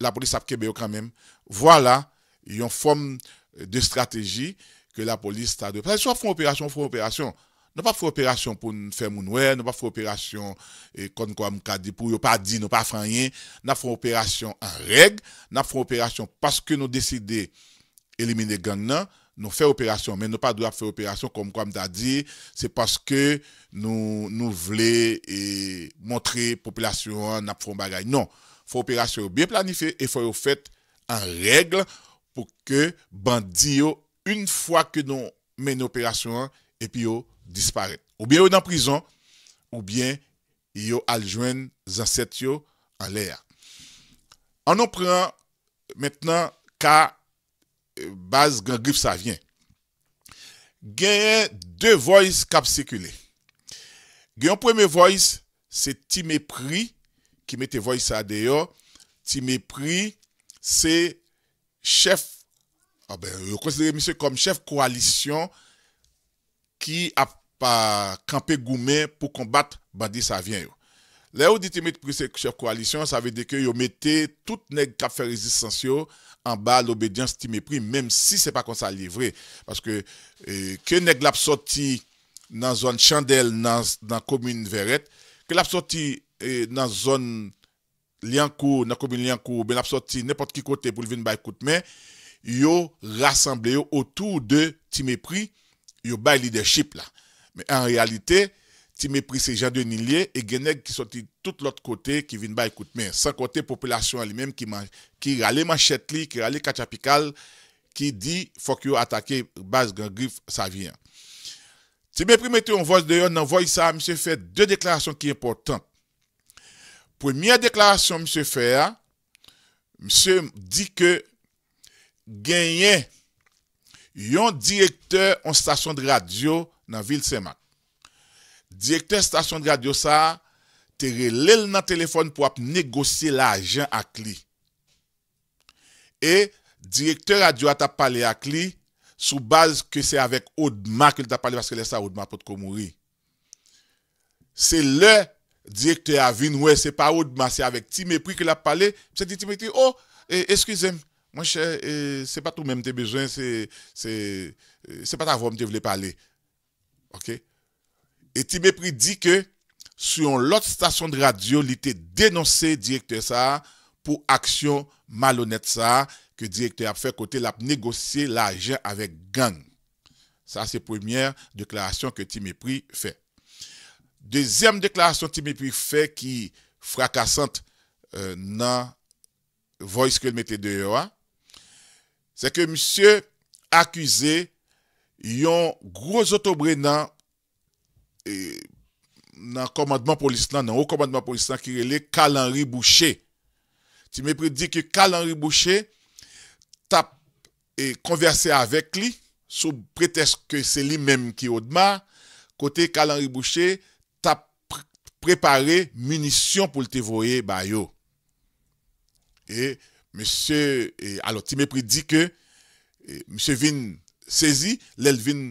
la polis ap kebeyo kanmem. Voila, yon fom de strategi ke la polis ta de... Sa foun operasyon, foun operasyon. Non pa foun operasyon pou fè moun wè, non pa foun operasyon eh, kon kwa m kadi, pou yo pa di, non pa fanyen. Nan foun operasyon an reg, nan foun operasyon paske nou deside elimine gand nan, non fè operasyon, men non pa do ap foun operasyon kon kwa m ta di, se paske nou vle e montre populasyon nan foun bagay. Non. fò operasyon ou bie planife, e fò yo fèt an regl pou ke bandi yo euh, un fwa ke nou men operasyon epi yo dispare. Ou bie yo nan prizon, ou bie yo aljwen zanset yo an lè ya. An nou preman, metnan, ka baz gen grip sa vyen. Gen yon de voyz kap sekule. Gen yon preme voyz se ti me pri qui mettait voix ça dehors, ti mépris, c'est chef, ah ben, je considère monsieur comme chef coalition qui a pas campé goumé pour combattre badi ça vient. Là où dit mépris c'est chef coalition, ça veut dire que yo mettez tout nèg qui fait résistance en bas l'obédience ti mépris même si c'est pas comme ça livré parce que eh, que nèg l'a sorti dans zone chandelle dans dans commune Verrette, que l'a sorti et dans la zone Liancourt, dans la commune Liancourt, ben sorti n'importe qui côté pour venir coup mais ils yo rassemblé autour de Timépris, yo leadership là. Mais en réalité, Timépris c'est Jean Nilier et Genègue qui sorti tout l'autre côté qui viennent bay écoute mais sans côté population elle-même qui qui râle manchette qui râle qui dit faut que attaquer base grand griffe ça vient. Timépris mettait en voix de voix ça, monsieur fait deux déclarations qui sont importantes. premye deklarasyon msè fè a, msè di ke, genyen, yon direkteur an stasyon de radyo, nan vil semak. Direkteur stasyon de radyo sa, te relel nan telefon pou ap negosye la ajen ak li. E, direkteur radyo ata pale ak li, sou baz ke se avek odma, ke li ta pale, vaseke le sa odma pot komouri. Se le, directeur a c'est pas haut, c'est avec Timépris que qu'il a parlé. C'est dit, oh, eh, excusez-moi, cher eh, c'est pas tout même tes besoins, c'est eh, pas ta voix que je voulais parler. OK? Et Timépris dit que sur l'autre station de radio, il était dénoncé directeur ça pour action malhonnête ça que directeur a fait côté l'a négocié l'argent avec gang. Ça, c'est première déclaration que Timépris fait. Dezyem deklarasyon ti me pri fe ki frakasant nan euh, voice ke l mette deyo a, se ke msye akwize yon gros otobre nan nan komandman polisnan, nan ou komandman polisnan ki rele Kalanri Boucher. Ti me pri di ki Kalanri Boucher tap e konverse avek li sou preteske se li menm ki odman kote Kalanri Boucher prepare munisyon pou l te voye bayo. E, monsye, alo, ti me predi ke, monsye vin sezi, l el vin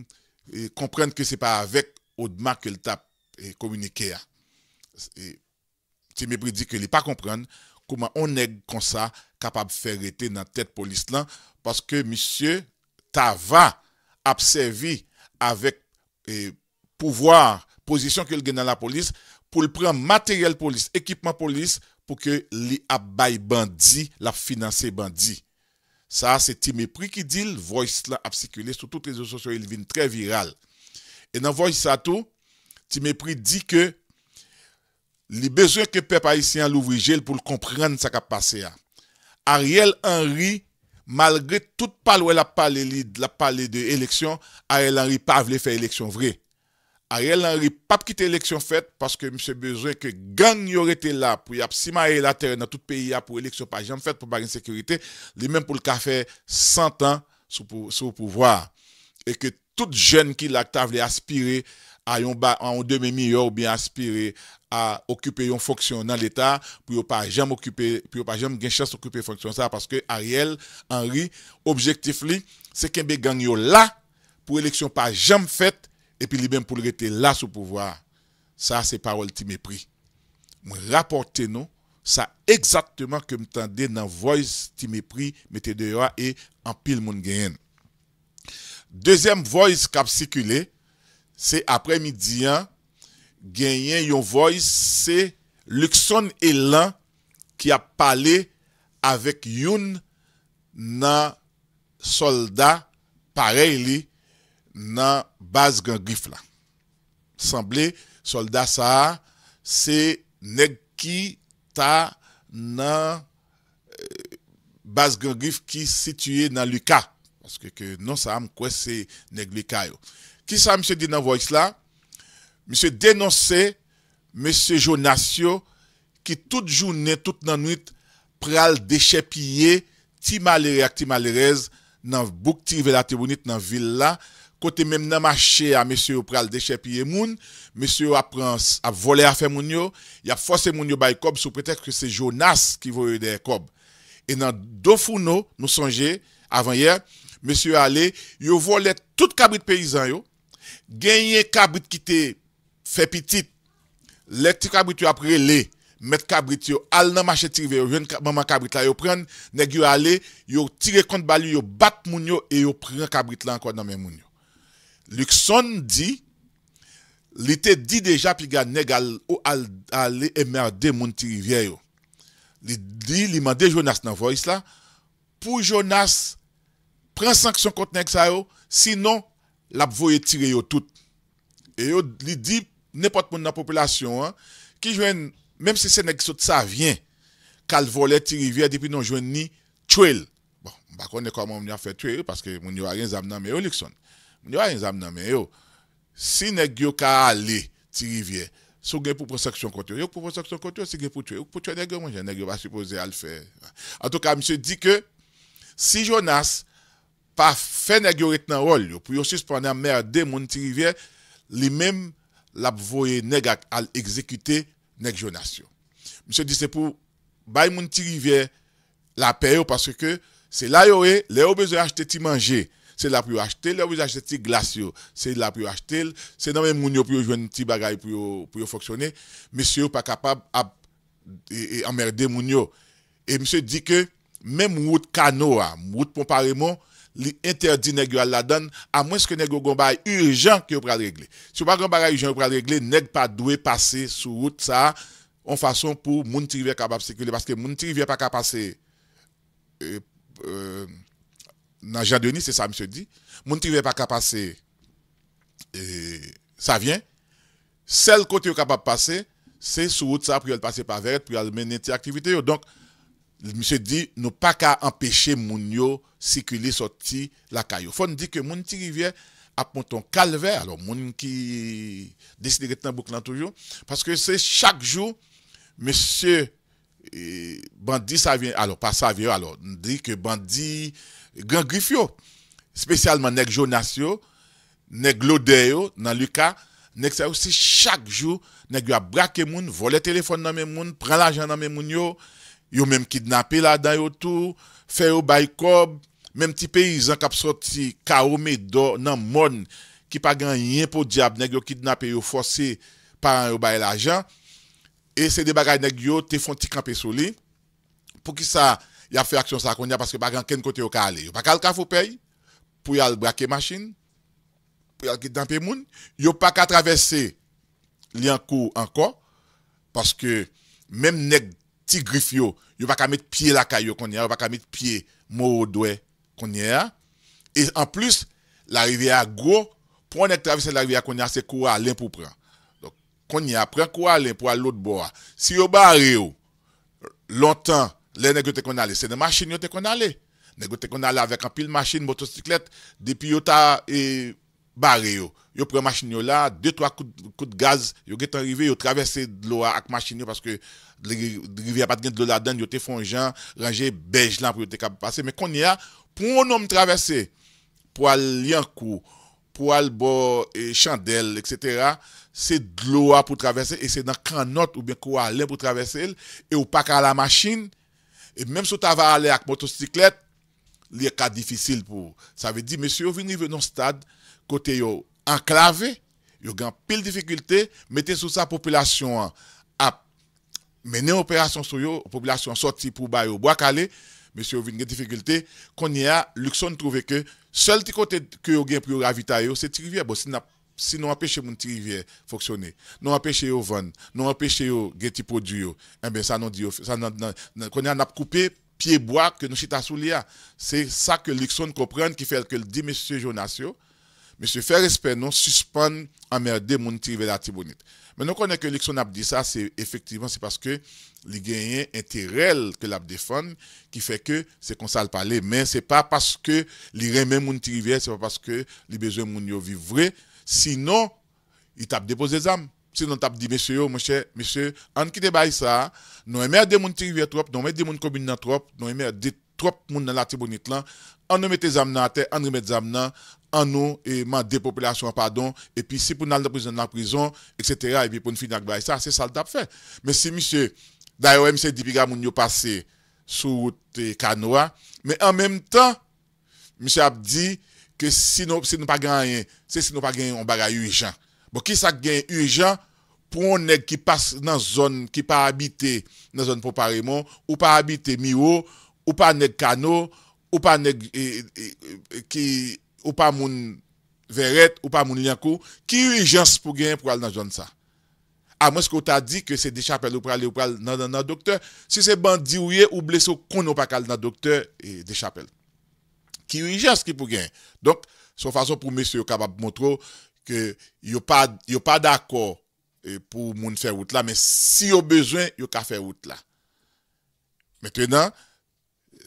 komprenke se pa avek odman ke l ta komunike a. Ti me predi ke li pa komprenke kouman on e kon sa kapab fe rete nan tet polis lan, paske monsye ta va apsevi avek pouvoar posisyon ke l gen nan la polis, pou li pren materyel polis, ekipman polis, pou ke li ap bay bandi, la finanse bandi. Sa, se ti me pri ki di, l voys la ap sikule sou tout rezo sosyo, il vin tre viral. E nan voys sa tou, ti me pri di ke li bezwe ke pep ayisyen louvri jel pou l komprenn sa kapase a. Ariel Henry, malgre tout pal wè la pale de eleksyon, Ariel Henry pa avle fe eleksyon vre. Ariel Henry pa pkite leksyon fèt paske mse bezwe ke gang yore te la pou y ap sima e la teren na tout peyi a pou leksyon pa jam fèt pou bagin sekurite li men pou lka fè 100 an sou pouvwa e ke tout jen ki lak ta vle aspiré a yon deme miyor bi aspiré a okupé yon fonksyon nan l'Etat pou yo pa jam gen chans okupé fonksyon sa paske Ariel Henry objektif li se kembe gang yore la pou leksyon pa jam fèt epi li bèm pou lre te la sou pouvwa, sa se parol ti me pri. Mwen raporte nou, sa ekzaktman ke mtande nan voice ti me pri, mwen te dewa e an pil moun genyen. Dezem voice kap sikile, se apre midi an, genyen yon voice, se lukson elan ki ap pale avèk yon nan solda parey li, nan baz gen grif la. Samble, soldat sa a, se neg ki ta nan eh, baz gen grif ki sitye nan li ka. Aske ke non sa am kwe se neg li ka yo. Ki sa mse di nan voys la? Mse denonse, mse Jonasio, ki tout jounen, tout nan nit, pral deche pye, ti malere ak ti malerez, nan bouk ti vela te bonit nan vil la, kote menm nanmache a mesyo yo pral deche piye moun, mesyo yo ap vole a fe moun yo, yap fose moun yo baye kob sou pretek ke se Jonas ki vo yo deye kob. E nan do founo, nou sonje, avan yer, mesyo yo ale, yo vole tout kabrit peyizan yo, genye kabrit ki te fe pitit, leti kabrit yo apre le, met kabrit yo al nanmache trive yo, yo ven maman kabrit la yo pren, negyo yo ale, yo tire kont bali, yo bat moun yo, e yo pren kabrit la anko nanmen moun yo. Likson di, li te di deja pi ga neg al e merde moun ti rivye yo. Li di, li mande Jonas nan voice la, pou Jonas pren sanksyon konten ek sa yo, sinon lap voye tire yo tout. E yo li di, nepot moun nan popolasyon, ki jwen, menm se se neg sot sa vyen, kal vole ti rivye, di pi non jwen ni twel. Bon, bako ne kwa moun ya fe twel, paske moun yo a gen zam nan me yo Likson. Mwen diwa yon zam nan men yo, si negyo ka ale ti rivye, sou gen pou proseksyon kontyo. Yo pou proseksyon kontyo, si gen pou twe, yo pou twe negyo manje, negyo va se pose al fe. An tou ka, mwen se di ke, si Jonas pa fe negyo retenan rol yo, pou yon sis pranen merde moun ti rivye, li mem la pou voye negak al ekzekite neg Jonas yo. Mwen se di se pou bay moun ti rivye la pe yo, parce ke se la yo e, le yo bezoye achete ti manje, c'est là pour acheter, là vous achetez des glaces, c'est là pour acheter, c'est dans même monde pour jouer un petit bagaille pour pour fonctionner, monsieur pas capable à et, et Et monsieur dit que même route canot, route comparément, li interdit nèg yo la donne à moins que nèg gon bail urgent que pour régler. Si pas gon bagaille urgent pour régler, nèg pas doué passer sur route ça en façon pour moun qui capable circuler parce que moun qui pas capable passer euh, euh nan Jadoni, se sa mse di, moun ti rivey pa ka pase, e, eh, sa vyen, sel kote yo ka pa pase, se sou ou tsa pou yon pase pa ver, pou yon meneti aktivite yo. Donk, mse di, nou pa ka empeshe moun yo sikili soti la kayo. Fon di ke moun ti rivey ap mouton kalver, alo, moun ki desi de retan bouk nan toujou, paske se chak jou, mese, bandi sa vyen, alo, pa sa vyen, alo, di ke bandi Gran grif yo, spesyalman nek jo nas yo, nek lode yo nan luka, nek sa yo si chak jou, nek yo a brake moun, vole telefon nan men moun, pran la jan nan men moun yo, yo menm kidnape la dan yo tou, feyo bayi kob, menm ti peyi zan kap soti ka ome do nan mon ki pa gen yin pou diyab, nek yo kidnape yo fosi paran yo bayi la jan, e se de bagay nek yo te fon ti kampe soli, pou ki sa... il a fait action ça qu'on a parce que pas grand-chose ken côté au aller. Pas qu'à faut paye pour y aller braquer machine, pour y aller Il moun, a pas qu'à traverser l'encours encore parce que même nèg petit il yo, pas qu'à mettre pied la caillou qu'on y a, pas qu'à mettre pied mot doué qu'on y a. Et en plus, la rivière gros pour nèg traverser la rivière qu'on y a c'est quoi l'un pour prendre. Donc qu'on y a prend quoi l'un pour l'autre bord. Si pas barré longtemps Lè nè gyo te kon alè, se nè machin yo te kon alè. Nè gyo te kon alè avèk an pil machin, motosiklet, depi yo ta e, barè yo. Yo pre machin yo la, dey to a kout gaz, yo get an rive, yo travesse dlo a ak machin yo, paske rive apat gen dlo la den, yo te fonjan, rangè bej lan pou yo te kapi pase. Mè kon ya, pou an om travesse, pou al liankou, pou al bo chandel, et cetera, se dlo a pou travesse, e se nan kanot ou ben kou alè pou travesse el, e ou pak a la machin, Et mèm sou ta va ale ak motosiklet, li e ka difisil pou. Sa ve di, mèsyo yo vini venon stad, kote yo anklavè, yo gen pil difikultè, metè sou sa popylasyon ap menè operasyon sou yo, popylasyon soti pou bayo. Bo ak ale, mèsyo yo vini gen difikultè, konye a, lukson nou trove ke, sol ti kote yo gen priyo ravita yo, se triviè bo sinap. Si nou apèche moun trivye foksyone, nou apèche yo von, nou apèche yo geti produyo, e eh ben sa nou diyo, sa nou, konè an ap koupe piye boak ke nou chita sou liya. Se sa ke Lixon kopren ki fel ke l di M. Jonasio, M. Ferespen nou suspon amèrde moun trivye la tibounit. Men nou konè ke Lixon ap di sa, se efektivman se paske li genyen ente rel ke l ap defon, ki feke se konsal pale, men se pa paske li remen moun trivye, se pa paske li bezwen moun yo vivvre, Sinon, i non, non, non, tap depose zam. Sinon, tap di, Mese yo, Mese, Mese, an ki te bay sa, nou eme a demoun trivyatrop, nou eme a demoun kombinantrop, nou eme a detrop moun nan la tibounit lan, an ou mette zam nan ate, an ou mette zam nan, an ou, e man depopulasyon, pardon, e pi si pou nan la prizon nan prizon, et se tera, e pi pou nou finak bay sa, se sal tap fe. Mese, Mese, dayo, Mese, di piga moun yo pase sou wote Kanoa, me an menm tan, Mese ap di, Mese, ke si nou pa ganyen, se si nou pa ganyen, on baga yu e jan. Bo ki sa ganyen yu e jan, pou on neg ki pas nan zon, ki pa habite nan zon pou paremon, ou pa habite miwo, ou pa neg kano, ou pa neg ki, ou pa moun veret, ou pa moun yankou, ki yu e jan pou ganyen pou al nan zon sa. A mwen sko ta di ke se dechapel ou prale ou prale nan nan nan dokter, se se bandi ouye ou bleso kono pa kal nan dokter, dechapel. qui juste qui pour gagner. Donc, son façon pour monsieur capable montrer que yo pas yo pas d'accord eh, pour moun faire route là mais si au besoin yo ka faire route là. Maintenant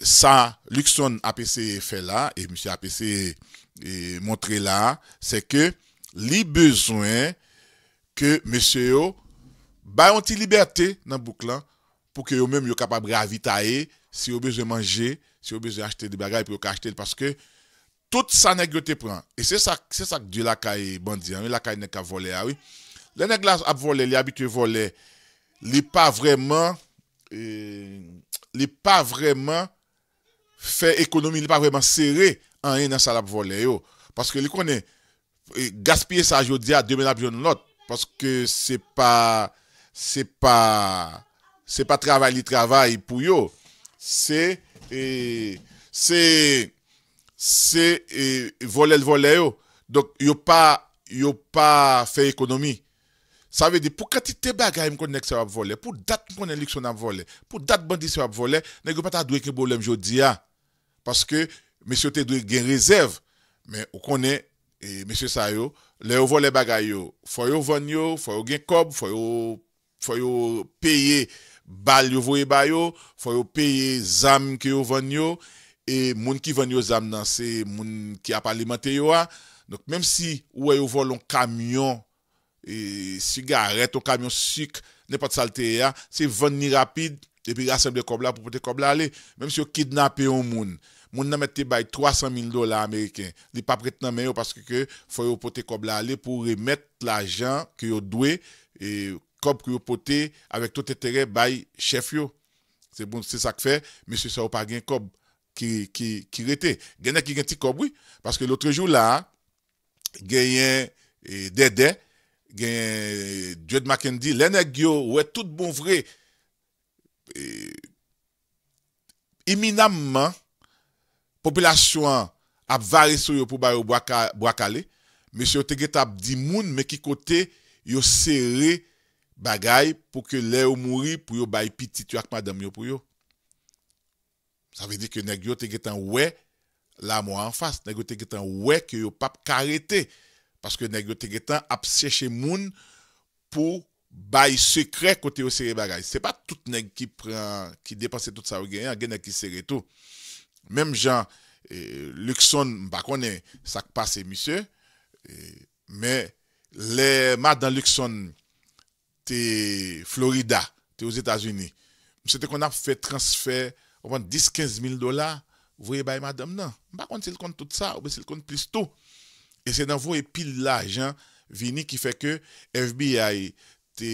ça Luxon APC fait là et monsieur APC eh, montrer là c'est que les besoin que monsieur yo ba yon liberté dans boucle hein, pour que yo même yo capable ravitailler Si yo bezwe manje, si yo bezwe achete ah euh, de bagay, pou yo ka achete. Paske, tout sa negre te pran. E se sa, se sa ki di lakay bandyan, lakay nek ap voley awi. Le negre ap voley, li abitwe voley, li pa vreman, li pa vreman fe ekonomi, li pa vreman sere anye nan sal ap voley yo. Paske, li konen, gaspye sa jodi a demen ap joun lot, paske se pa, se pa, se pa travay li travay pou yo. Se, e, se, se, e, vole l'vole yo. Dok, yo pa, yo pa fe ekonomi. Sa ve di, pou kati te bagay mkon nek se wap vole, pou dat mkon enliksonan vole, pou dat bandi se wap vole, nek yo pata dwe ke bolem jodi ya. Paske, msio te dwe gen rezerv. Men, ou konen, e, msio sa yo, le yo vole bagay yo. Foy yo vanyo, foy yo gen kob, foy yo, foy yo peye. bal yo vou e bay yo, fò yo peye zam ki yo ven yo, e moun ki ven yo zam nan, se moun ki ap alimante yo a. Mèm si ou yo volon kamyon, e sigaret, kamyon syk, ne pat salte ya, se ven ni rapide, epi rasem de kobla pou pote kobla le, mèm si yo kidnap yo moun, moun nan mette bay 300.000 dola Ameriken, li pa pret nan mèyo paske fò yo pote kobla le pou remet la jan ki yo dwe, e... kob ki yo pote avek tot etere bay chef yo. Se bon, se sa kfe, mesye sa ou pa gen kob ki rete. Genen ki gen ti kob, oui, paske lotre jou la, genen e, deden, genen Dwayne Mackenzie, lenen gyo, wè tout bon vre, e, iminamman, popilasyon ap vari sou yo pou baye ou Bwakale, mesye yo teget ap di moun, me ki kote yo seri, bagay pou ke le ou mouri pou yo bayi piti tu ak madam yo pou yo. Sa ve di ke neg yo te getan we la mwa an fas, neg yo te getan we ke yo pap karete, paske neg yo te getan apseche moun pou bayi sekre kote yo sere bagay. Se pa tout neg ki depanse tout sa ou gen, gen neg ki sere tout. Mem jan, e, Luxon bakone sak pase misye, e, me le madan Luxon, te Florida, te ou Etats-Unis. Mse te kon ap fe transfer non. ou ban 10-15 mil dola, vwe bay madam nan. Mba kon se l kon tout sa, ou be se l kon plis tou. E se nan vwe pil la jen vini ki fe ke FBI te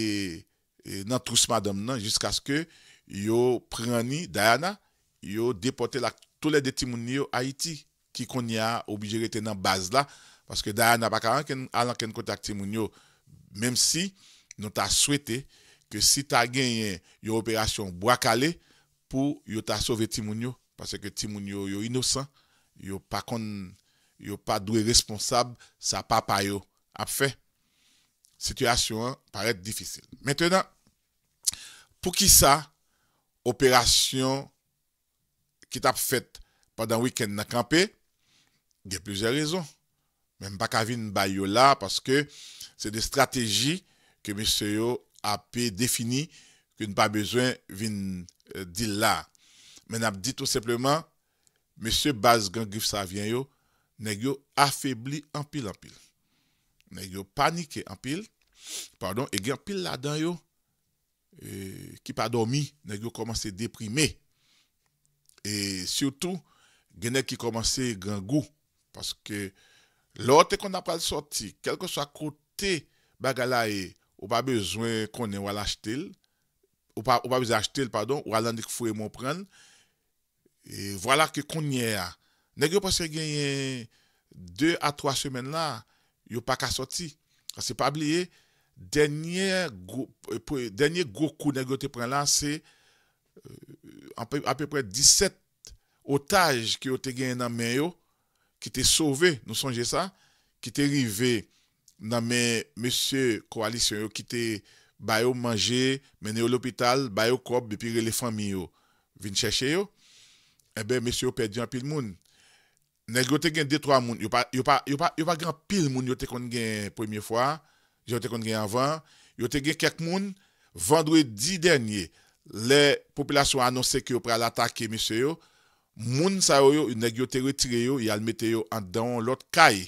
nan trousse madam nan jisk as ke yo preni Diana, yo depote la tole de timoun yo Haiti ki kon ya objere te nan baz la paske Diana baka an ken kontak timoun yo mem si nous t'a souhaité que si tu as gagné une opération bois calé pour yo t'a sauvé Timounio parce que Timounio yo innocent, yo pas kon yo pas doué responsable ça papa yo a fait. Situation hein, paraît difficile. Maintenant pour qui ça opération qui t'a faite pendant week-end n'a campé il y a plusieurs raisons même pas qu'à venir là parce que c'est des stratégies ke mese yo apè defini ki nou pa bezwen vin euh, dil la. Men ap di tout sepleman, mese Baz Ganguif sa vyen yo, neg yo afèbli anpil anpil. Neg yo panike anpil. Pardon, e gen anpil la dan yo e, ki pa domi, neg yo komanse deprimè. E syoutou, genè ki komanse gangu. Paske, lote kon apal soti, kel kon sa kote bagala e ou pa bezwen konen wala achetil, ou pa bezwen achetil, pardon, wala dik fwe moun pren, e wala ke konye a. Negyo pa se genyen 2 a 3 semen la, yo pa ka soti. Se pa bliye, denye goku negyo te pren lan, se apè pre 17 otaj ki yo te genyen nan men yo, ki te sove, nou sonje sa, ki te rivey, nan men mese koalisyon yo ki te bayo manje, mene yo l'opital, bayo kop, bepi relefami yo, vin cheshe yo, ebe eh mese yo perdi an pil moun. Neg yo te gen detro an moun, yo pa gen pil moun yo te kon gen pwemye fwa, yo te kon gen avan, yo te gen kek moun, vendwe di denye, le populasyon anonsè ki yo pral atake mese yo, moun sa yo yo neg yo te retire yo, yalmete yo an don lot kay,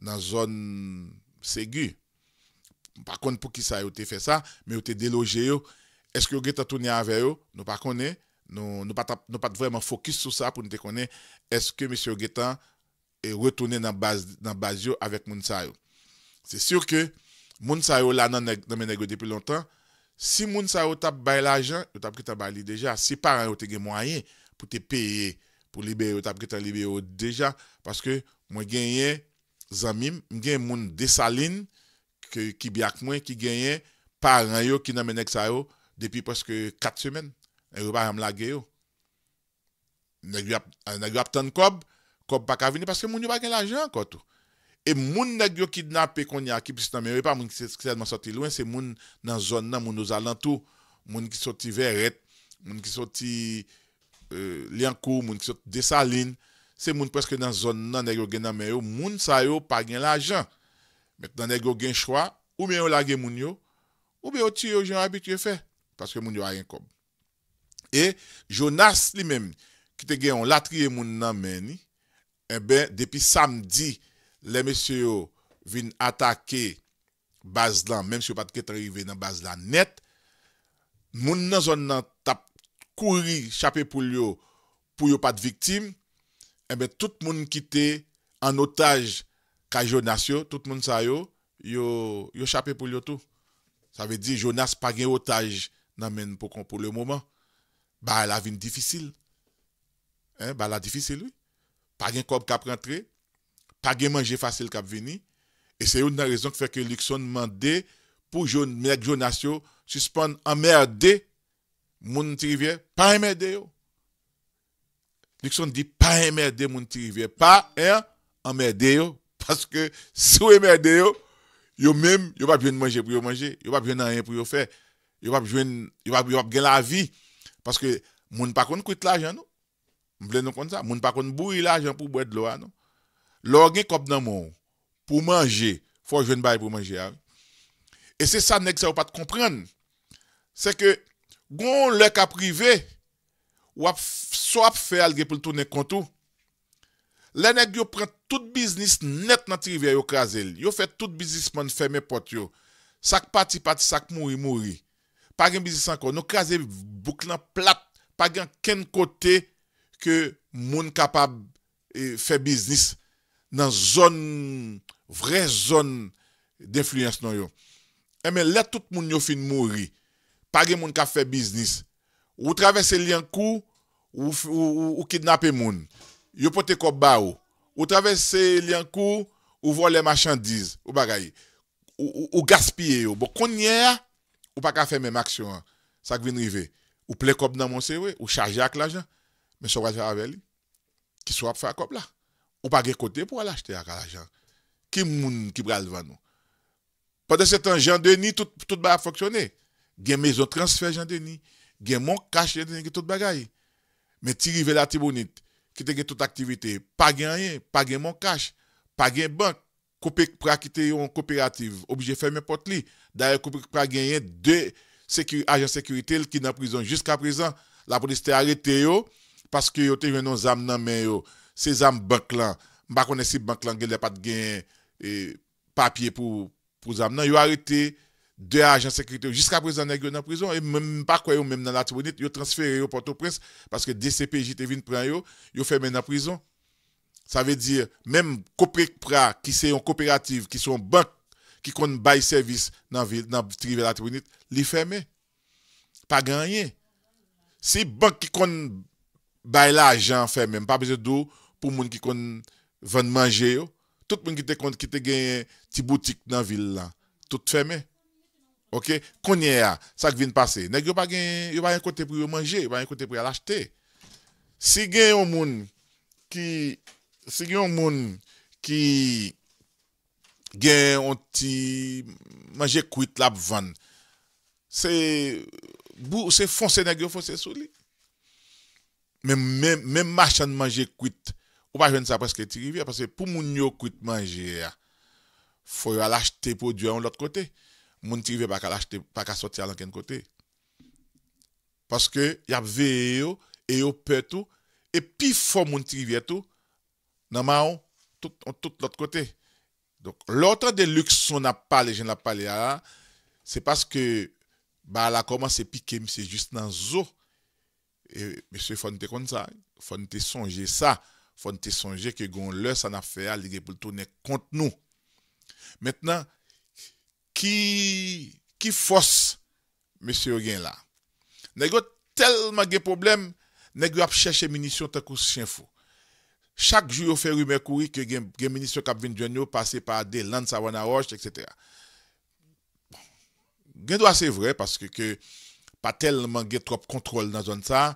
nan zon... Segu, pa kon pou ki sa yo te fe sa, me yo te deloje yo, eske yo geta touni anve yo, nou pa konen, nou pa te vreman fokus sou sa pou nou te konen, eske monsi yo geta retounen nan baz yo avèk moun sa yo. Se sur ke, moun sa yo la nan menegode pou lontan, si moun sa yo tap bay la jan, yo tap kita bay li deja, si paran yo te gen mwanyen pou te peye, pou libeye yo tap kita libeye yo deja, paske mwen genye, Zanmim, mgen moun desaline ki byak mwen ki genyen paran yo ki namenek sa yo depi poske kat semen. E rupar am lage yo. Nagyo aptan kob, kob baka vini paske moun yo bagen lagen anko to. E moun nagyo kidnape konya ki pis namen repa moun ki sezman soti lwen se moun nan zon nan moun nouzalan tou. Moun ki soti veret, moun ki soti euh, liankou, moun ki soti desaline. Se moun preske nan zon nan negro gen nan men yo, moun sa yo pa gen l ajan. Mek nan negro gen chwa, ou men yo lage moun yo, ou men yo ti yo gen abitye fe, paske moun yo ajen kom. E Jonas li men, ki te gen yon latriye moun nan men ni, e ben depi samdi, le mese yo vin atake baz lan, menm si yo pat ke treive nan baz lan net, moun nan zon nan tap kouri, chapi pou yo, pou yo pat viktim, Eh tout moun ki te an otaj ka Jonas yo, tout moun sa yo, yo chapè pou lyo tou. Sa ve di Jonas pa gen otaj nan men pou kon pou lè mouman. Ba la vin difisil. Eh, ba la difisil. Pa gen kob kap rentre. Pa gen manje fasil kap vini. E se yon nan rezon ki feke likson man de pou mèk Jonas yo suspon amèr de moun trivye. Pa mèr de yo. Dixon dit pas emmerder mon rivier, pas hein, emmerder yo parce que sous emmerder yo, yo même yo pas besoin manger pour yo manger, yo pas besoin rien pour yo faire. Yo pas besoin yo pas yo gagner la vie parce que mon pas connait quitte l'argent non. On veut nous comme ça, mon pas connait bouille l'argent pour boire de l'eau ah, non. L'eau comme dans mon pour manger, faut une bail pour manger. Ah. Et c'est ça nèg pas de comprendre. C'est que gon le cas privé wap so ap fe alge pou l toune kontou, le neg yo pren tout biznis net nan trivia yo kaze, yo fe tout biznis man fè mè pot yo, sak pati pati, sak mouri mouri, pa gen biznis an kon, yo kaze bouklan plat, pa gen ken kote ke moun kapab e, fè biznis nan zon, vren zon defluens nan yo. Emen let tout moun yo fin mouri, pa gen moun kap fè biznis, Ou travesse li an kou, ou kidnap e moun. Yo pote kop ba ou. Ou travesse li an kou, ou vole machandiz. Ou bagayi. Ou gaspye yo. Bo konye a, ou pa ka fè mèm aksyon sa gvin rive. Ou ple kop nan monsè we. Ou chaje ak l'ajan. Menso wajan avè li. Ki sou ap fè a kop la. Ou pa gè kote pou alachte ak l'ajan. Ki moun ki pralvan nou. Pote se tan jan deni, tout ba a foksyone. Gen mezo transfer jan deni. gen moun kache yon gen tout bagay. Men ti rivela ti bonit, ki te gen tout aktivite, pa gen yon, pa gen moun kache, pa gen bank, koupek pra ki te yon kooperative, obje ferme pot li, da yon koupek pra gen yon, de agent sekurite, l ki nan prison, jusqu'a prison, la polis te arete yo, paske yo te venon zam nan men yo, se zam bank lan, mba konen si bank lan, gen le pat gen papye pou zam nan, yo arete, deux agents de sécurité jusqu'à présent dans dans prison et même pas quoi même dans la Ils yo transféré au Port-au-Prince parce que DCPJ te vinn prend yo yo fermé la prison ça veut dire même Coprecpra qui c'est une qui sont banque qui font bail service dans ville dans tribunal la ferment li fermé pas gagné si banque qui compte bail l'argent fait même pas besoin d'eau pour monde qui vont vendre manger yo tout le monde qui te compte qui te gagné petite boutique dans ville là tout fermé Ok, konye a, sa gvin pase, negyo ba gen, yo ba yon kote pou yo manje, yo ba yon kote pou yo lachete. Si gen yon moun ki, si gen yon moun ki gen yon ti manje kuit la pou van, se, bou se fonse negyo fonse sou li. Mem machan manje kuit, ou pa jwen sa preske ti rivi, apase pou moun yo kuit manje a, fo yo lachete pou yo yon lot kote. moun trivye baka lajte, baka sotia lanken kote. Paske, yap ve yo, e yo petou, e pi fon moun trivye tou, nanman ou, tout lot kote. Donk, lota de luk son ap pale, jen ap pale ya la, se paske, ba la koman se pike, misi just nan zo, e misi fon te kont sa, fon te sonje sa, fon te sonje ke gon lè san afer, li ge poul toune kont nou. Mètnen, Ki fos Mese yo gen la Nè go telman gen problem Nè go ap chèche minisyon te kous chen fò Chak jou yo fè rume kouri Ke gen minisyon kap vin dwen yo Pase pa de lan sa wana hoj Etc bon, Gen do a se vre Paske ke pa telman gen trop kontrol Nan zon sa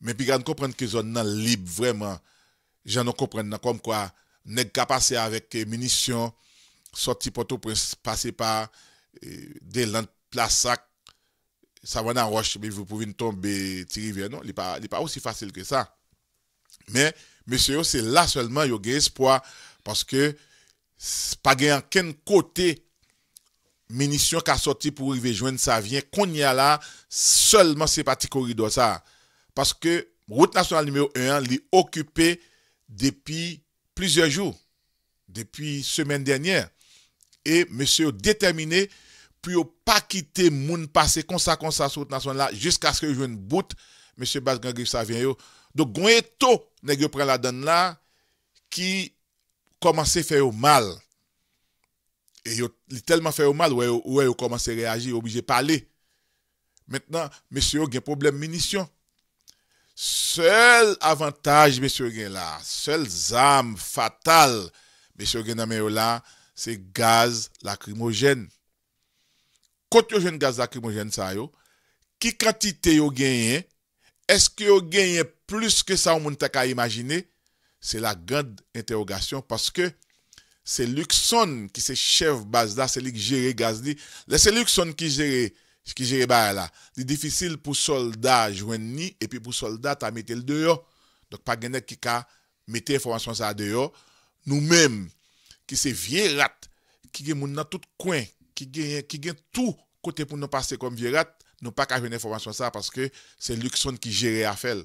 Men pi gan komprende ke zon nan lib Vreman jan nan komprende Nè go ap ase avek minisyon sorti pour au prince passer par euh, des lentes, Plassac, la Roche, mais vous pouvez tomber rivière, Non, il n'est pas, pas, aussi facile que ça. Mais, monsieur, c'est là seulement qu'il y espoir parce que pas gain aucun côté munitions qui a sorti pour arriver joindre ça vient qu'on y a là seulement c'est parti corridor ça parce que route nationale numéro 1 est occupée depuis plusieurs jours depuis semaine dernière et monsieur déterminé pour pas quitter moun passé comme ça comme ça sur nation là jusqu'à ce que jeune bout monsieur Bas ça vient yo donc gon nèg prend la donne là qui commençait faire mal et yo tellement fait mal ouais ouais commencé réagir obligé parler maintenant monsieur a problème munition seul avantage monsieur a là seule âme fatale monsieur là Se gaz lakrimogen. Kote yo jen gaz lakrimogen sa yo, ki katite yo genyen, eske yo genyen plus ke sa ou moun te ka imajine? Se la gand interrogasyon, paske se luk son ki se chev baz la, se lik jere gaz li. Le se luk son ki jere, ki jere ba la, di difisil pou soldat jwen ni, epi pou soldat ta metel deyo. Dok pa genen ki ka metel informasyon sa deyo. Nou menm, qui c'est vieux qui est dans tout coin, qui gagne qui tout côté pour nous passer comme vieux rat, nous pas qu'à une information ça parce que c'est Luxon qui gère affaire.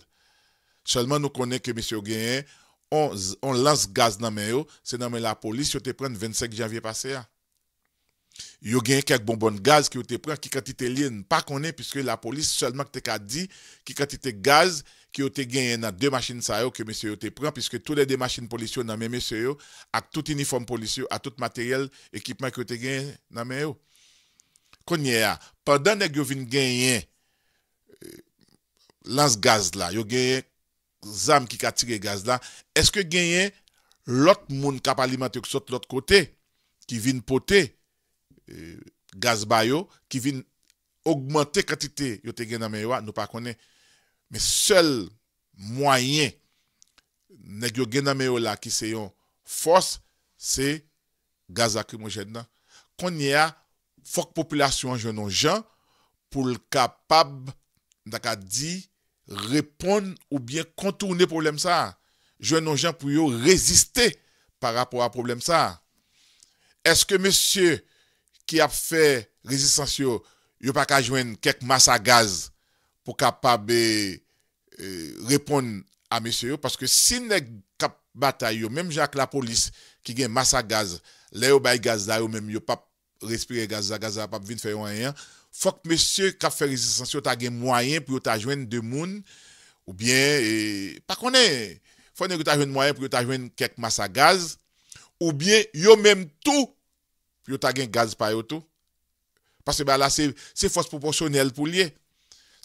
Seulement nous connaissons que monsieur Oguéen, on, on lance gaz dans main c'est dans la police yo te prend 25 janvier passé hein. Yo gen quelques bonbons de gaz qui yo te prend qui quantité lié pas connaît puisque la police seulement te ka dit qui quantité gaz qui ont gagné dans deux machines ça que monsieur ont pris puisque toutes les deux machines policiers dans même monsieur à tout uniforme policier à tout matériel équipement que ont gagné dans même Konya pendant que vous venez gagner lance gaz là yo gagné zam qui ka tiré gaz là est-ce que gagné l'autre monde qui a que de l'autre côté qui vient poter euh, gaz bayo qui vient augmenter quantité yo te gagné même yo. nous pas connaît Men sel mwayen negyo gename yo la ki se yon fos, se gaz akrimonjen nan. Konye a fok populasyon anjwen nan jan pou l kapab daka di repon ou bien kontourne problem sa. Jwen non nan jan pou yo reziste par rapport a problem sa. Eske monsye ki ap fe rezistansyo yo pa ka jwen kek masa gaz? pou kapabe e, repon a mesye yo, paske si ne kap batay yo, mem jake la polis ki gen mas a gaz, le yo bay gaz da yo, mem yo pap respire gaz, gaz a pap vin fè yon yon, fok mesye kap fè rezistans, yo ta gen mwayen, pou yo ta jwen demoun, ou bien, e, pak konen, fok ne yo ta jwen mwayen, pou yo ta jwen kek mas a gaz, ou bien, yo mem tou, pou yo ta gen gaz payo tou, paske ba la se fos proporsyonel pou liye,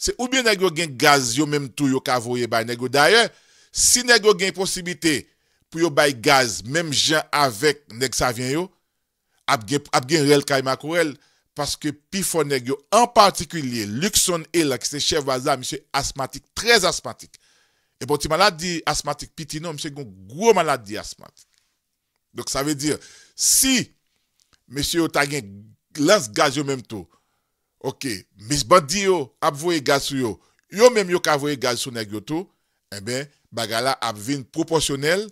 c'est ou bien nèg gen gaz yo même tout yo ka voyer nèg d'ailleurs si nèg gen possibilité pour yo gaz même gens avec nèg ça vient yo ap gen ap gen parce que pifo nèg yo en particulier Luxon El qui c'est chef bazar monsieur asthmatique très asthmatique et pour ti maladie asthmatique piti non monsieur gon gros maladie asthmatique donc ça veut dire si monsieur ta gen lance gaz yo même tout Ok, mis bandi yo apvoye gaz sou yo, yo menm yo kavoye gaz sou negyo tou, e ben, bagala apvin proponsyonel,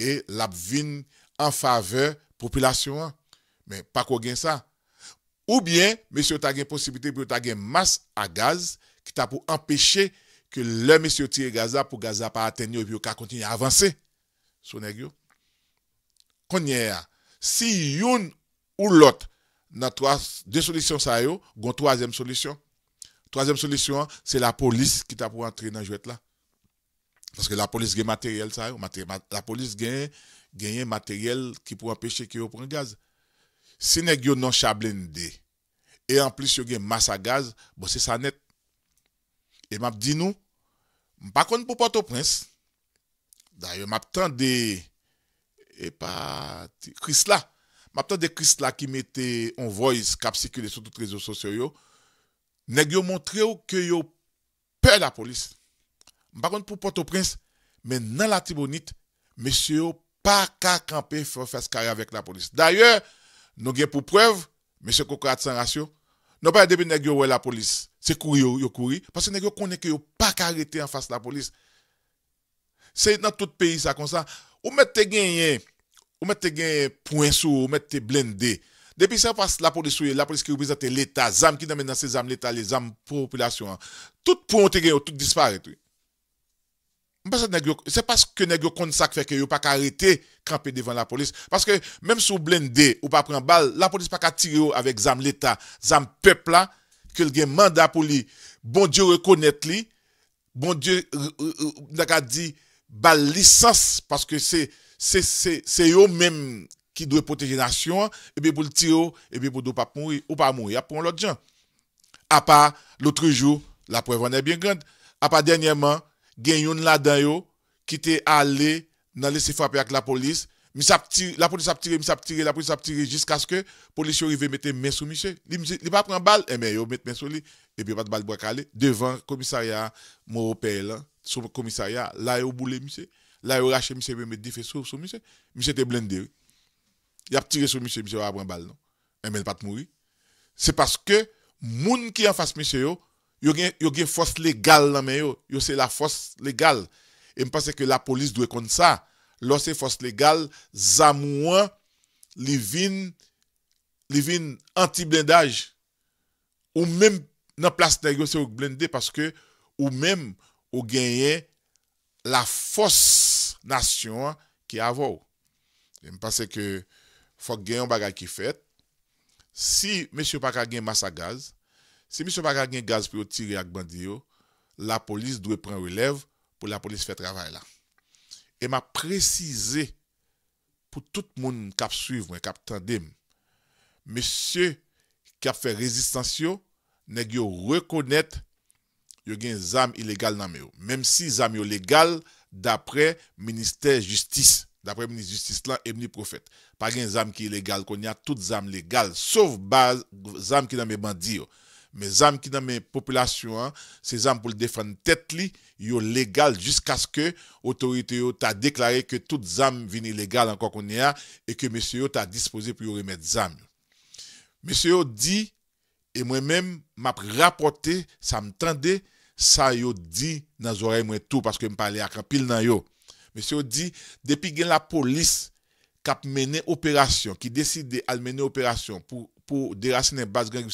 e lapvin an fave populasyon an. Men, pa kou gen sa. Ou bien, meseyo ta gen posibite biyo ta gen mas a gaz, ki ta pou empeshe ke le meseyo tiye gaza pou gaza pa ateni yo biyo e ka kontinye avanse. Sou negyo. Konye ya, si yon ou lote, nan 2 solisyon sa yo gon 3e solisyon 3e solisyon se la polis ki ta pou antre nan jwet la paske la polis gen materyel sa yo la polis gen materyel ki pou apeshe ki yo pon gaz senegyo nan chable nide e an plis yo gen masa gaz, bo se sa net e map di nou mpa kon pou poto prins da yo map tan de e pa kris la mapte de krist la ki mete on voice kap sikile sou tout rezo sosyo yo, negyo montre yo ke yo per la polis. Mbakon pou Port-au-Prince, men nan la tibounit, mesyo yo pa ka kampe fò fè skari avèk la polis. Danyè, nou gen pou prev, mesyo koko at san rasyon, nou baye debè negyo wè la polis, se kouri yo, yo kouri, pasè negyo konen ke yo pa ka arete an fas la polis. Se yon nan tout peyi sa konsan, ou men te gen yen, ou met te gen point sou, ou met te blendé. Depi se ou pas la polis souye, la polis ki ou bizate l'Etat, zam ki damenase zam l'Etat, les zam populasyon, tout pointe gen ou tout dispare. Se pas ke negyo kon sak feke, yo pa ka arete kranpe devan la polis. Paske, menm sou blendé, ou pa pren bal, la polis pa ka tire yo avek zam l'Etat, zam pepla, ke l gen manda pou li, bon diyo rekonet li, bon diyo, euh, euh, euh, naka di, bal lisans, paske se c'est eux-mêmes qui doivent protéger la nation, et bien pour le tirer, et bien pour ne pas mourir ou pas mourir. pour l'autre gens. À part l'autre jour, la preuve en est bien grande. À part dernièrement, il y a là-dedans qui était allé dans les frapper avec la police. La police a tiré, a tiré, la police a tiré jusqu'à ce que la police arrive à mettre main sur monsieur. Il ne pas prendre balle, et eh bien il met main sur lui, et puis pas de balle pour aller devant le commissariat, mon père, sur le commissariat, là il a boulé monsieur. Là, il a racheté monsieur, il mettre des sur monsieur. Monsieur était blindé. Il a tiré sur monsieur, monsieur va prendre balle, non? Et mais pas de mourir. C'est parce que, moun qui en face monsieur, yo yo une force légale dans yo. Yo c'est la force légale. Et me pense que la police doit comme ça. Lorsque force légale, zamouan, li vin, li vin anti-blindage. Ou même, dans place nègre, c'est blindé parce que, ou même, ou gagner la force nasyon ki avou. E mi pase ke fok gen yon bagay ki fet, si M. Bakar gen mas a gaz, si M. Bakar gen gaz pou yo tire ak bandi yo, la polis dwe pren relev pou la polis fe travay la. E ma prezise pou tout moun kap suiv mwen, kap tande mwen, M. ki ap fe rezistansyo, neg yo rekonet yo gen zam ilegal nan mè yo. Mem si zam yo legal nanmè yo, d'après ministère justice. D'après ministre justice là, le Prophète. Pas une zam qui est légale qu'on y a toutes âmes légales, sauf base, zam qui dans mes bandits. Mais zam qui dans mes populations, hein, ces zam pour défendre tête li, yo légal jusqu'à ce que autorité a déclaré que toutes zam viennent illégales encore qu'on y a et que monsieur t'a disposé pour remettre zam. Monsieur dit, et moi-même, m'a rapporté, ça me tendait, sa yo di nan zorey mwen tou paske yon pale akrapil nan yo. Mwen se yo di, depi gen la polis kap mene operasyon, ki deside al mene operasyon pou derasin en bas gen,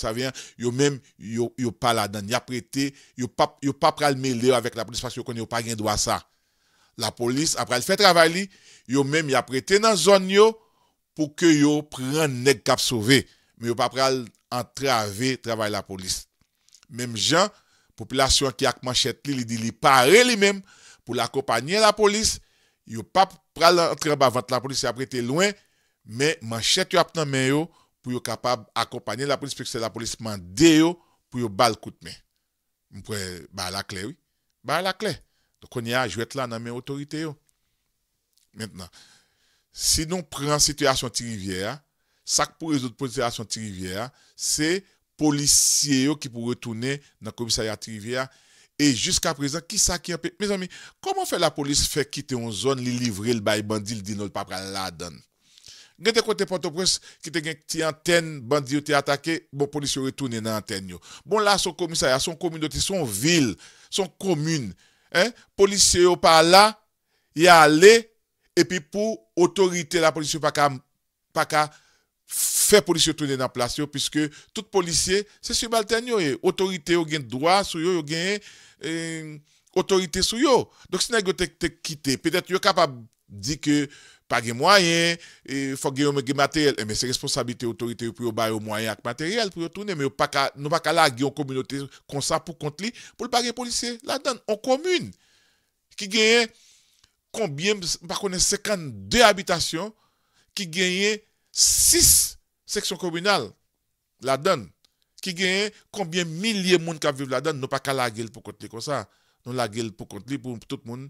yon men yon pala dan, yon pa pral mele yo avèk la polis paske yon kon yon pa gen dwa sa. La polis, apre al fè travay li, yon men yon pral prete nan zon yo pou ke yon pran neg kap sove. Men yon pa pral antrave travay la polis. Mem jan, Poplasyon ki ak man chet li li di li pare li menm pou l'akopanyen la polis, yo pa pral an treba vante la polis apre te loin, men man chet yo ap nan men yo pou yo kapab akopanyen la polis, fek se la polis mande yo pou yo bal kout men. Mpwè, ba la kle, oui? Ba la kle. Dok onye a jwet lan nan men otorite yo. Mwenen, si nou pren situasyon ti rivye ya, sak pou rezout posisyon ti rivye ya, se... policiers qui pour retourner dans le commissariat Trivia. Et jusqu'à présent, qui ça qui a Mes amis, comment fait la police fait quitter une zone, li livrer le bail bandit, le dino pas la donne? Gete côté Port-au-Prince qui te gen antenne, bandit te attaqué, bon police retourne dans antenne Bon là son commissariat, son communauté, son ville, son commune, hein, policier yo pas là, y aller et puis pour autorité la police pas pas Fè polisye yo tounen nan plasyon Piske tout polisye se subalten yo e Otorite yo gen doa sou yo Yo gen Otorite e, sou yo Dok si nan yo te kite Petet yo kapab di ke Page mwayen e, Fok gen yon men gen materyel Eme se responsabite otorite yo pou yo baye mwayen ak materyel Pou yo tounen Me yo pa ka Nou pa ka lage yon komunote Konsapou kontli Pou l page polisye La dan On komune Ki gen Kombien Mpa konen 52 habitation Ki gen yon 6 seksyon komunal la dan, ki genye konbyen milyen moun ka vive la dan, nou pa ka la gel pou kont li kon sa, nou la gel pou kont li pou tout moun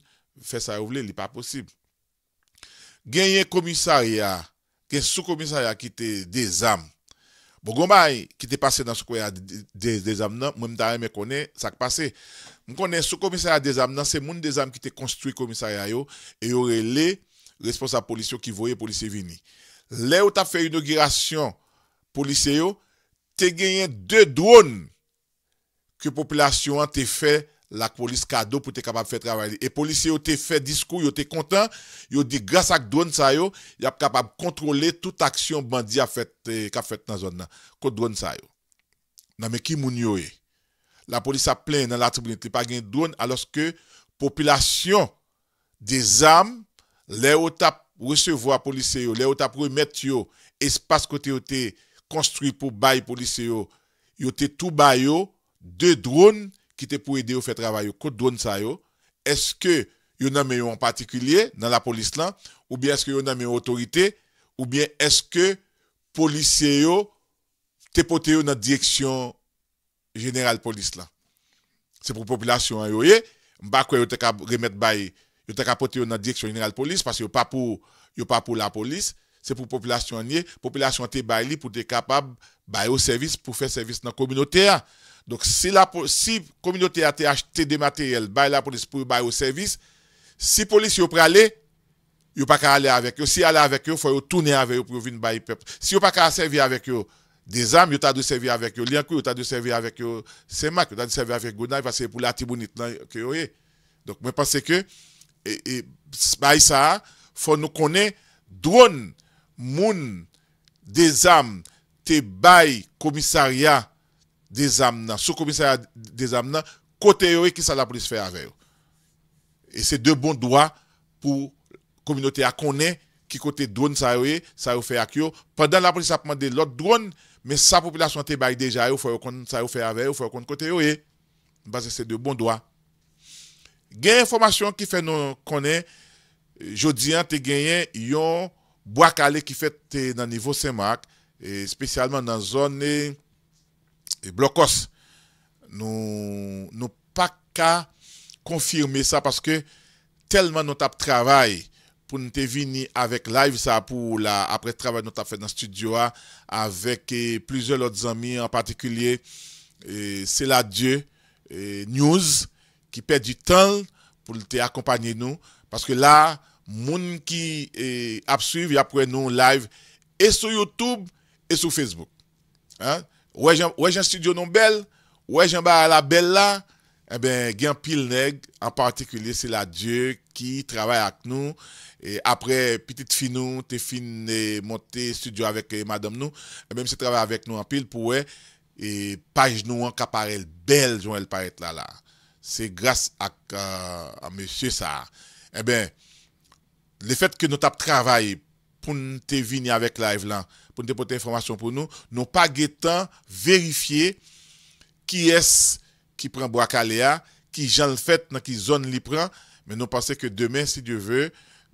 fè sa yo vle, li pa posib. Genye komisari ya, gen sou komisari ya ki te dezam, bo gomay ki te pase nan sou komisari ya dezam nan, mwen mta re mè kone sak pase, mwen kone sou komisari ya dezam nan, se moun dezam ki te konstri komisari ya yo, e yore le responsa polisyon ki voye polisyon vini. Lè ou ta fè inaugurasyon polise yo, te genyen dè droun ki populasyon an te fè la polise kado pou te kapab fè travay li. E polise yo te fè diskou, yo te kontan, yo di grasa ak droun sa yo, yap kapab kontrole tout aksyon bandi a fèt e, nan zon nan. Ko droun sa yo. Nan me ki moun yo e? La polise a plèn nan la tribunit, li pa genyen droun aloske populasyon de zanm, lè ou ta resevo a polise yo, le ou ta prou met yo espase kote yo te konstruy pou baye polise yo, yo te tou baye yo, de drone ki te pou ede yo fe travaye yo, kote drone sa yo, eske yo nanme yo an patikulye nan la polise la, ou bien eske yo nanme yo otorite, ou bien eske polise yo te pote yo nan direksyon general polise la. Se pou populasyon yo ye, mba kwa yo te ka remet baye Ils t'ai être dans la direction générale de police parce qu'ils ne sont pas pour la police. C'est pour la population. La population est là pour être capable de faire des services dans la communauté. Donc, si la communauté a acheté des matériels la police pour faire des services, si la police est prête à aller, elle a pas qu'à aller avec eux. Si elle est aller avec eux, il faut tourner avec eux pour venir bail. faire Si elle n'a pas qu'à servir avec eux des armes elle a de servir avec eux des lignes, elle a à servir avec eux des semacs, elle a servir avec des il elle va servir pour la timonite. Donc, moi pense que et ça, ça faut nous connaître drone moun des âmes te bay commissariat des âmes sous commissariat des âmes côté qui ça la police fait avec et c'est deux bons droits pour communauté à connaître qui côté drone ça ça fait avec yo pendant la police a demandé l'autre drone mais sa population te bay déjà il faut qu'on ça fait avec il faut qu'on côté parce que c'est de bons droits Genye informasyon ki fe nou konen, jodi an te genyen, yon boak ale ki fe te nan nivou Semak, e spesyalman nan zon e, e blokos. Nou pa ka konfirme sa, paske telman nou tap travay pou nou te vini avek live sa, pou apre travay nou tap fe nan studio a, avek e plizye lout zami an patikulye, se la dje, nyouz. ki pet di tan pou te akompanyen nou, paske la, moun ki eh, ap suivi apre nou live, e sou Youtube, e sou Facebook. Ou e jen studio nou bel, ou e jen ba la bel eh la, e ben gen pil neg, an partikule se la die ki trabay ak nou, e apre pitit fin nou, te fin monte studio avek madam nou, e ben se trabay avek nou an pil pou we, e paj nou an kaparel bel joun el paret la la. Se grase ak euh, a mesye sa. E ben, le fet ke nou tap travaye pou nou te vini avek la evlan, pou nou te pote informasyon pou nou, nou pa getan verifiye ki es ki pren Boakalea, ki jan l fet nan ki zon li pren, men nou pase ke demen, si Dieu ve,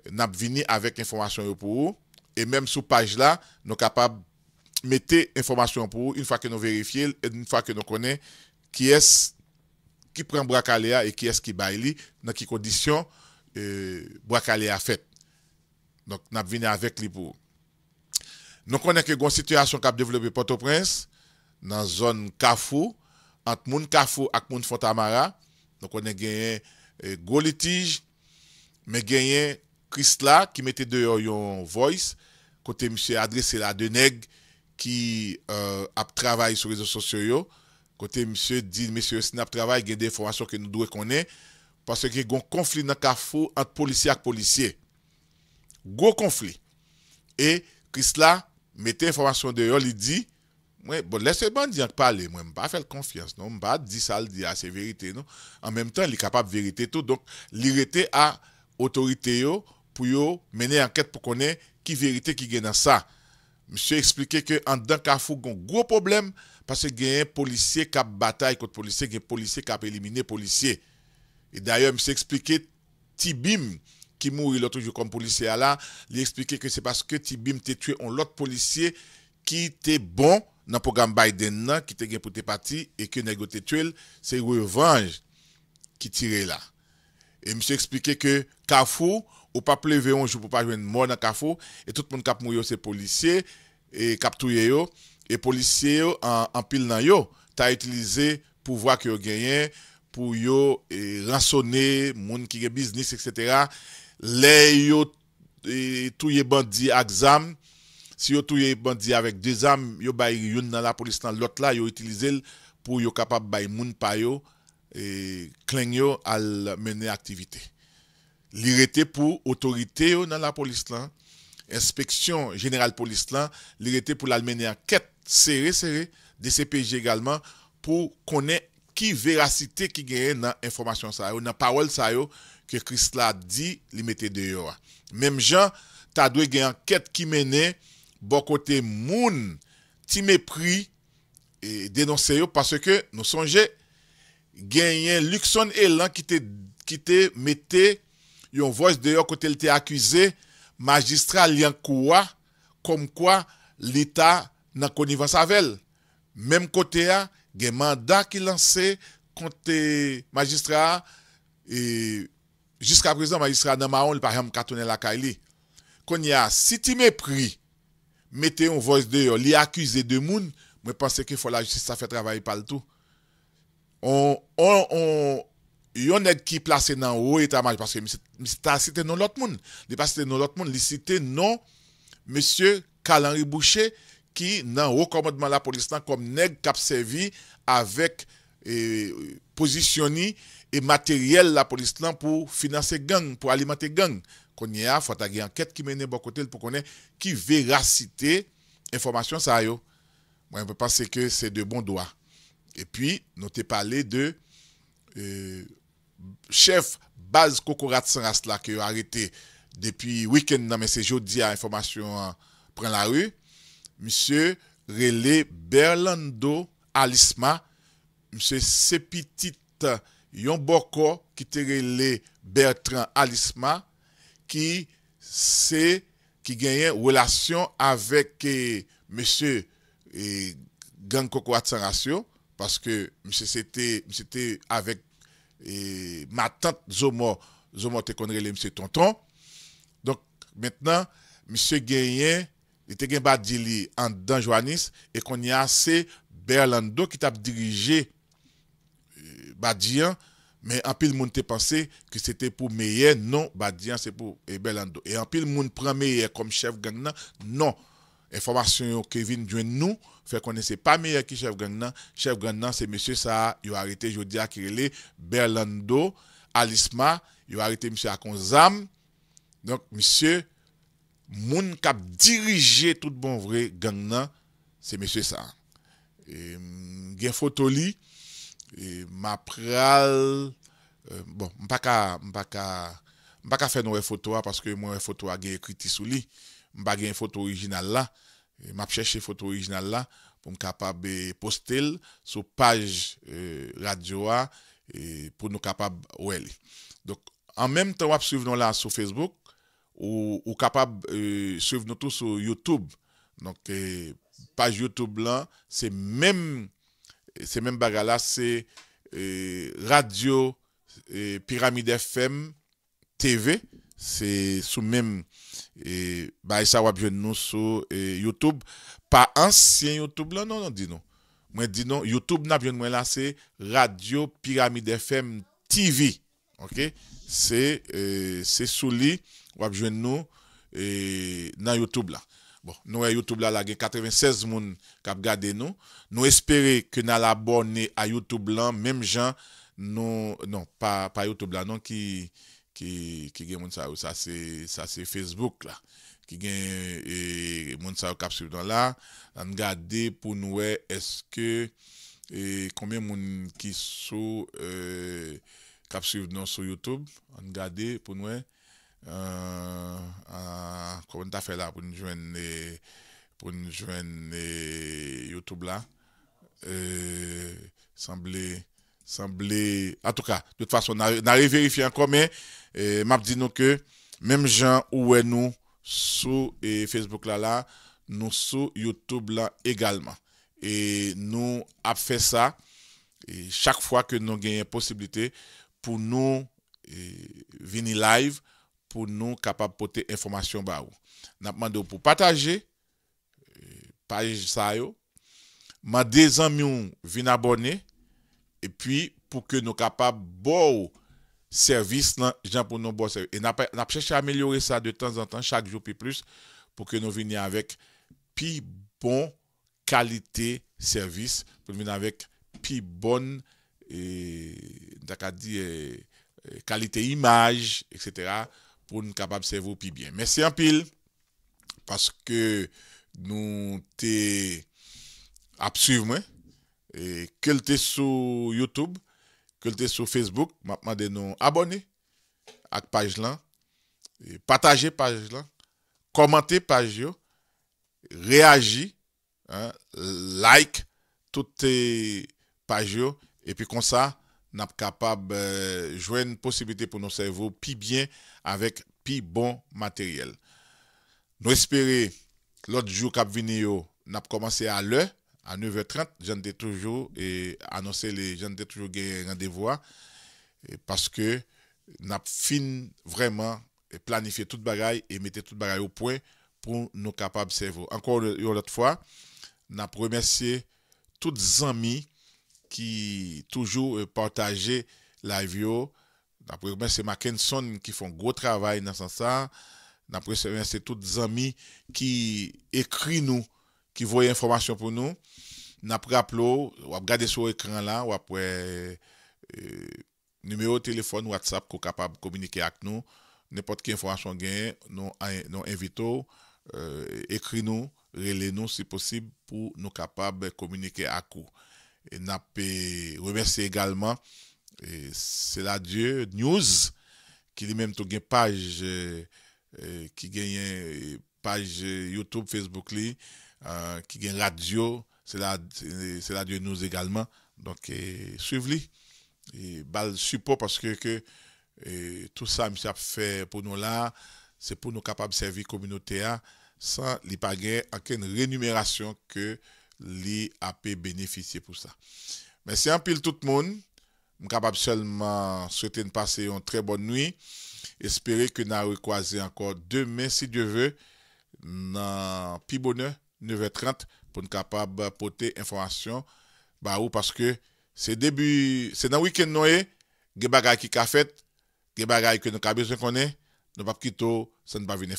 nou ap vini avek informasyon yo pou ou, e menm sou paj la, nou kapab mette informasyon pou ou, yon fwa ke nou verifiye, yon fwa ke nou konen ki es... ki pren Brakalea e ki eski bay li nan ki kondisyon euh, Brakalea fèt. Donk nan ap vini avèk li pou. Donk wènen ke gwen situasyon kap devlebe Port-au-Prince nan zon Kafou, ant moun Kafou ak moun Fontamara. Donk wènen genyen Gou Letige, men genyen Kristla ki mette deyon yon voice, kote M. Adre, se la deneg ki ap travay sou rezo sosyo yo, Côté monsieur dit, monsieur Snap travaille, il y a des informations que nous devons connaître. Parce qu'il y a un conflit dans le carrefour entre policiers et policiers. Gros conflit. Et Chris là, mettez information dehors, il dit, bon, laissez bandit parler, moi, je ne pas faire confiance, je ne dire ça, le dire, ah, c'est vérité, En même temps, il est capable de vérité tout, donc, est à l'autorité pour mener enquête pour connaître qui vérité qui est dans ça. Monsieur expliquait que en y a un gros problème Pase genye polisye kap batay kote polisye, genye polisye kap elimine polisye. E dayo, mi se eksplike, ti bim ki mouri loto jo kom polisye ala, li eksplike ke se paske ti bim te tue on lot polisye ki te bon nan program Biden na, ki te genye pou te pati, e ke negyo te tue, se we vange ki tire la. E mi se eksplike ke, kafo, ou pa pleveyon, jo pou pa jwen mou nan kafo, e tout moun kap mou yo se polisye, e kap touye yo, E polisye yo anpil nan yo, ta itilize pou vwa ki yo genyen, pou yo e, ransone, moun ki ge biznis, etc. Le yo e, touye bandi ak zam, si yo touye bandi avek de zam, yo bayi yon nan la polis lan lot la, yo itilize pou yo kapab bayi moun payo, e, klen yo al mene aktivite. Lirete pou otorite yo nan la polis lan, inspeksyon general polis lan, lirete pou lal mene anket, sere, sere, DCPG egalman pou konen ki verasite ki genye nan informasyon sa yo, nan pawel sa yo ki Krist la di li mette deyo. Mem jan, ta dwe genye anket ki mene, bo kote moun ti mepri denonse yo parce ke nou sonje genye lukson elan ki te ki te mette yon voj deyo kote li te akwize magistral yan kouwa kom kwa lita nan konivans avel. Mem kote a, gen manda ki lansè konte magistra e jiska prezant magistra nan maon li parèm katounen lakay li. Kon ya, si ti me pri metè yon voise de yon, li akize de moun, mwen panse ki fola justi sa fè travay pal tou. On, on, on, yon ed ki plase nan ou etamaj paske misi ta site non lot moun. De pa site non lot moun, li site non, non monsie Kalanri Boucher ki nan ou komodman la polis lan kom neg kap sevi avek posisyoni e, e materyel la polis lan pou finanse gang, pou alimante gang. Konye a, fwa tagi anket ki mene bokotel pou konye ki verasite informasyon sa yo. Mwen vepase ke se de bon doa. E pi, nou te pale de e, chef baz kokoratsan as la ki yo arete depi wiken nan mese jodi a informasyon pren la rue. msye rele Berlando Alisma, msye Sepitit Yonboko, ki te rele Bertrand Alisma, ki se, ki genyen wèlasyon avèk msye Genkoko Atsanasyo, paske msye se te avèk matante Zomo Tekondrele, msye Tonton. Donk, mentenan, msye genyen Il était Badili en dans Joannis et qu'on y a assez Berlando qui t'a dirigé euh, Badian, mais en pile monde te pensé que c'était pour Meyer, non, Badian c'est pour Berlando. Et en pile monde prend Meyer comme chef gang non. Information Kevin joint nous fait qu'on ne sait pas Meyer qui chef gagnant. Chef gang c'est monsieur ça, il a arrêté jodi à Berlando, Alisma, il a arrêté monsieur Akonzam. Donc M. moun kap dirije tout bon vre, gang nan, se mesye sa. E, gen foto li, e, ma pral, e, bon, m baka, m baka, m baka fè nou e foto a, paske m ou e foto a gen ekriti sou li, m bagen foto orijinal la, map chèche foto orijinal la, pou m kapab postel, sou page radio a, pou nou kapab wè li. Dok, an menm tan wap suiv nou la sou Facebook, Ou kapab e, siv nou tou sou YouTube. Nonke, page YouTube lan, se menm bagala se e, Radio e, Piramide FM TV. Se sou menm, ba esa wap joun nou sou YouTube. Pa ansyen YouTube lan, non, non, di nou. Mwen di nou, YouTube nan joun mwen la se Radio Piramide FM TV. Ok, se sou li... Wap jwen nou e, nan YouTube la. Bon, nou e YouTube la la gen, 96 moun kap gade nou. Nou espere ke nan la abone a YouTube la, menm jan, nou, nan, pa YouTube la, nan ki gen moun sa ou, sa se Facebook la. Ki gen e, moun sa ou kap siv nan la, an gade pou nou e, eske, e, konmen moun ki sou kap siv nan sou YouTube, an gade pou nou e, konwen ta fe la pou nou jwen pou nou jwen Youtube la eee sanble an tou ka, tout fason nan re verifi an kon men map euh, di nou ke mem jan ouwe nou sou Facebook la la nou sou Youtube la egalman e nou ap fe sa e chak fwa ke nou genye posibilite pou nou vini live pou nou kapap pote informasyon ba ou. Nap mandou pou pataje, eh, page sa yo, ma dezan moun vin abone, e pi pou ke nou kapap bou servis nan jan pou nou bou servis. E nap chèche amelyore sa de tan zan tan, chak jou pi plus, pou ke nou vini avèk pi bon kalite servis, pou vini avèk pi bon e... dak a di e, e... kalite imaj, etc., capable nous capables de servir plus bien. Merci en pile parce que nous t'es absolument et que le sur YouTube, que le sur Facebook, maintenant de nous abonner à la page là, partager page là, commenter page là, réagir, hein, like toutes les pages et puis comme ça nap kapab euh, jwen posibite pou nou servou pi byen avek pi bon materyel. Nou espere, lot jou kap vini yo, nap komanse a lè, a 9.30, jan de toujou, e anonsè le jan de toujou gen randevwa, e paske nap fin vreman e planife tout bagay e mette tout bagay ou pouen pou nou kapab servou. Ankor yo lot fwa, nap remersye tout zami kwenye ki toujou euh, partaje la vyo, napre mense Maken Son ki fon gwo travay nan san sa, napre mense tout zami ki ekri nou, ki voye informasyon pou nou, napre aplou, wap gade sou ekran la, wap wè euh, numeo, telefon, WhatsApp, ko kapab komunike ak nou, nepot ki informasyon genye, nou evito, euh, ekri nou, rele nou si posib pou nou kapab komunike ak nou. na pe remersi egalman se la diye news, ki li menm to gen page ki gen page Youtube, Facebook li ki euh, gen radio se la diye news egalman donke suiv li bal supo paske ke tout sa mi sa fe pou nou la se pou nou kapab servi kominote a san li pa gen akèn renumerasyon ke l'IAP bénéficier pour ça. Merci à tout le monde. Je ne suis seulement souhaiter de passer une très bonne nuit. J'espère que nous allons croiser encore demain, si Dieu veut, dans le plus bonheur, 9h30, pour être capable de porter l'information. Parce que c'est le début, c'est dans le week-end y a des choses qui sont faites, des choses que nous avons besoin. Nous allons Nous ne qui pas se passer.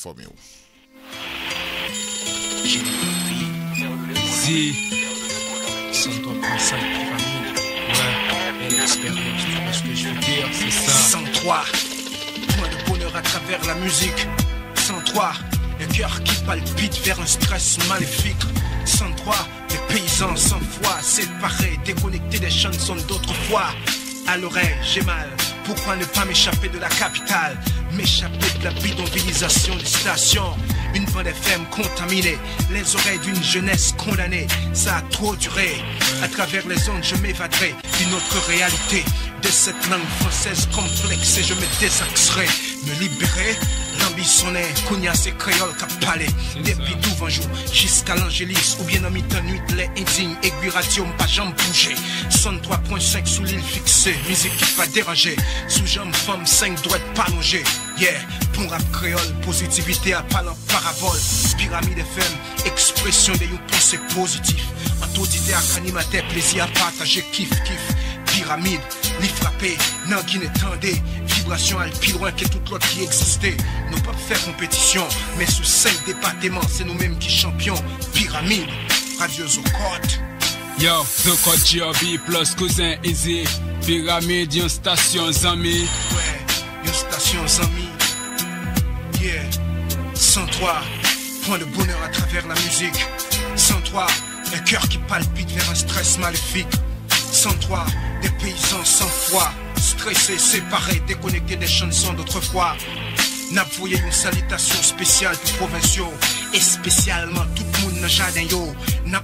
vous 103 que je dire, ça. Sans toi, point de bonheur à travers la musique. Sans toi, le cœur qui palpite vers un stress maléfique. Sans toi, les paysans sans foi, séparés, déconnectés des chansons d'autrefois. À l'oreille, j'ai mal. Pourquoi ne pas m'échapper de la capitale M'échapper de la bidonvillisation des stations. Une des FM contaminée, les oreilles d'une jeunesse condamnée. Ça a trop duré. À travers les ondes, je m'évaderai d'une autre réalité. De cette langue française complexe et je me désaxerai. Me libérer l'ambitionnaire, est et c'est créole qu'a parlé Depuis jour, jusqu'à l'Angélis Ou bien en mi-temps nuit les indignes Aiguille pas jambes bougé Sonne 3.5 sous l'île fixée Musique qui va déranger Sous jambes, femmes, 5 doigts pas longer Yeah, bon rap créole, positivité à pas en parabole Pyramide FM, expression de yon pensée positif En tout dite à plaisir à à partager kiff kiff. Pyramide, ni frappé, nan qui vibration vibration al que loin tout l'autre qui existait Nous pas faire compétition Mais sous cinq départements, c'est nous-mêmes qui champions pyramide, radio Zocote Yo, Zocote, code plus cousin Easy Pyramide yon station, zami Ouais, yon station, zami sans toi, point de bonheur à travers la musique. Sans toi, un cœur qui palpite vers un stress maléfique. Sans toi, des paysans sans foi, stressés, séparés, déconnectés des chansons d'autrefois. N'a une salutation spéciale pour provinciaux Et spécialement tout le monde dans le jardin yo N'a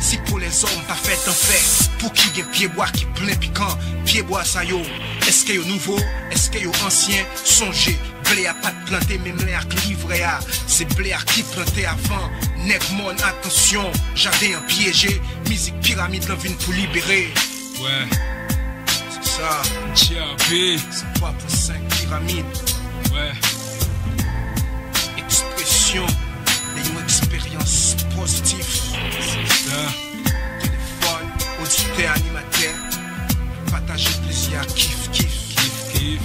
Si pour les hommes pas fait en fait Pour qui des pieds bois qui plein piquant Pieds bois ça yo Est-ce a un nouveau Est-ce que yo ancien Songez Blé a pas de planter même blé qui C'est blé à qui planté avant Nek mon attention un piégé Musique pyramide dans vine pour libérer Ouais C'est ça C'est quoi pour 5 pyramides Ouais. Expression une expérience positive. C'est ça. Téléphone, auditeur, animateur. Partager plaisir, kiff, kiff. Kiff, kiff.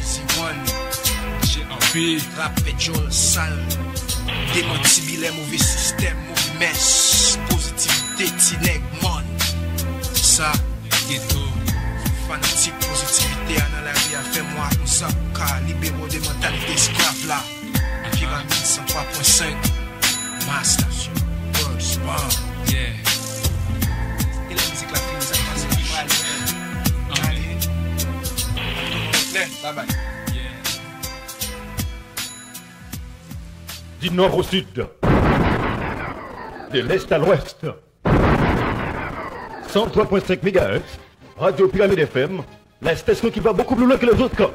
Easy one. J'ai envie. Rap et Sal sale. Démenti les mauvais système mauvais mess. Positivité, tineg, mon. Ça, ghetto. Fanatique positif la vie, a moi Pyramide 103.5 Master World Spawn Yeah Et la musique la bye bye nord au sud De l'est à l'ouest 103.5 MHz Radio Pyramide FM L'espèce qui va beaucoup plus loin que les autres.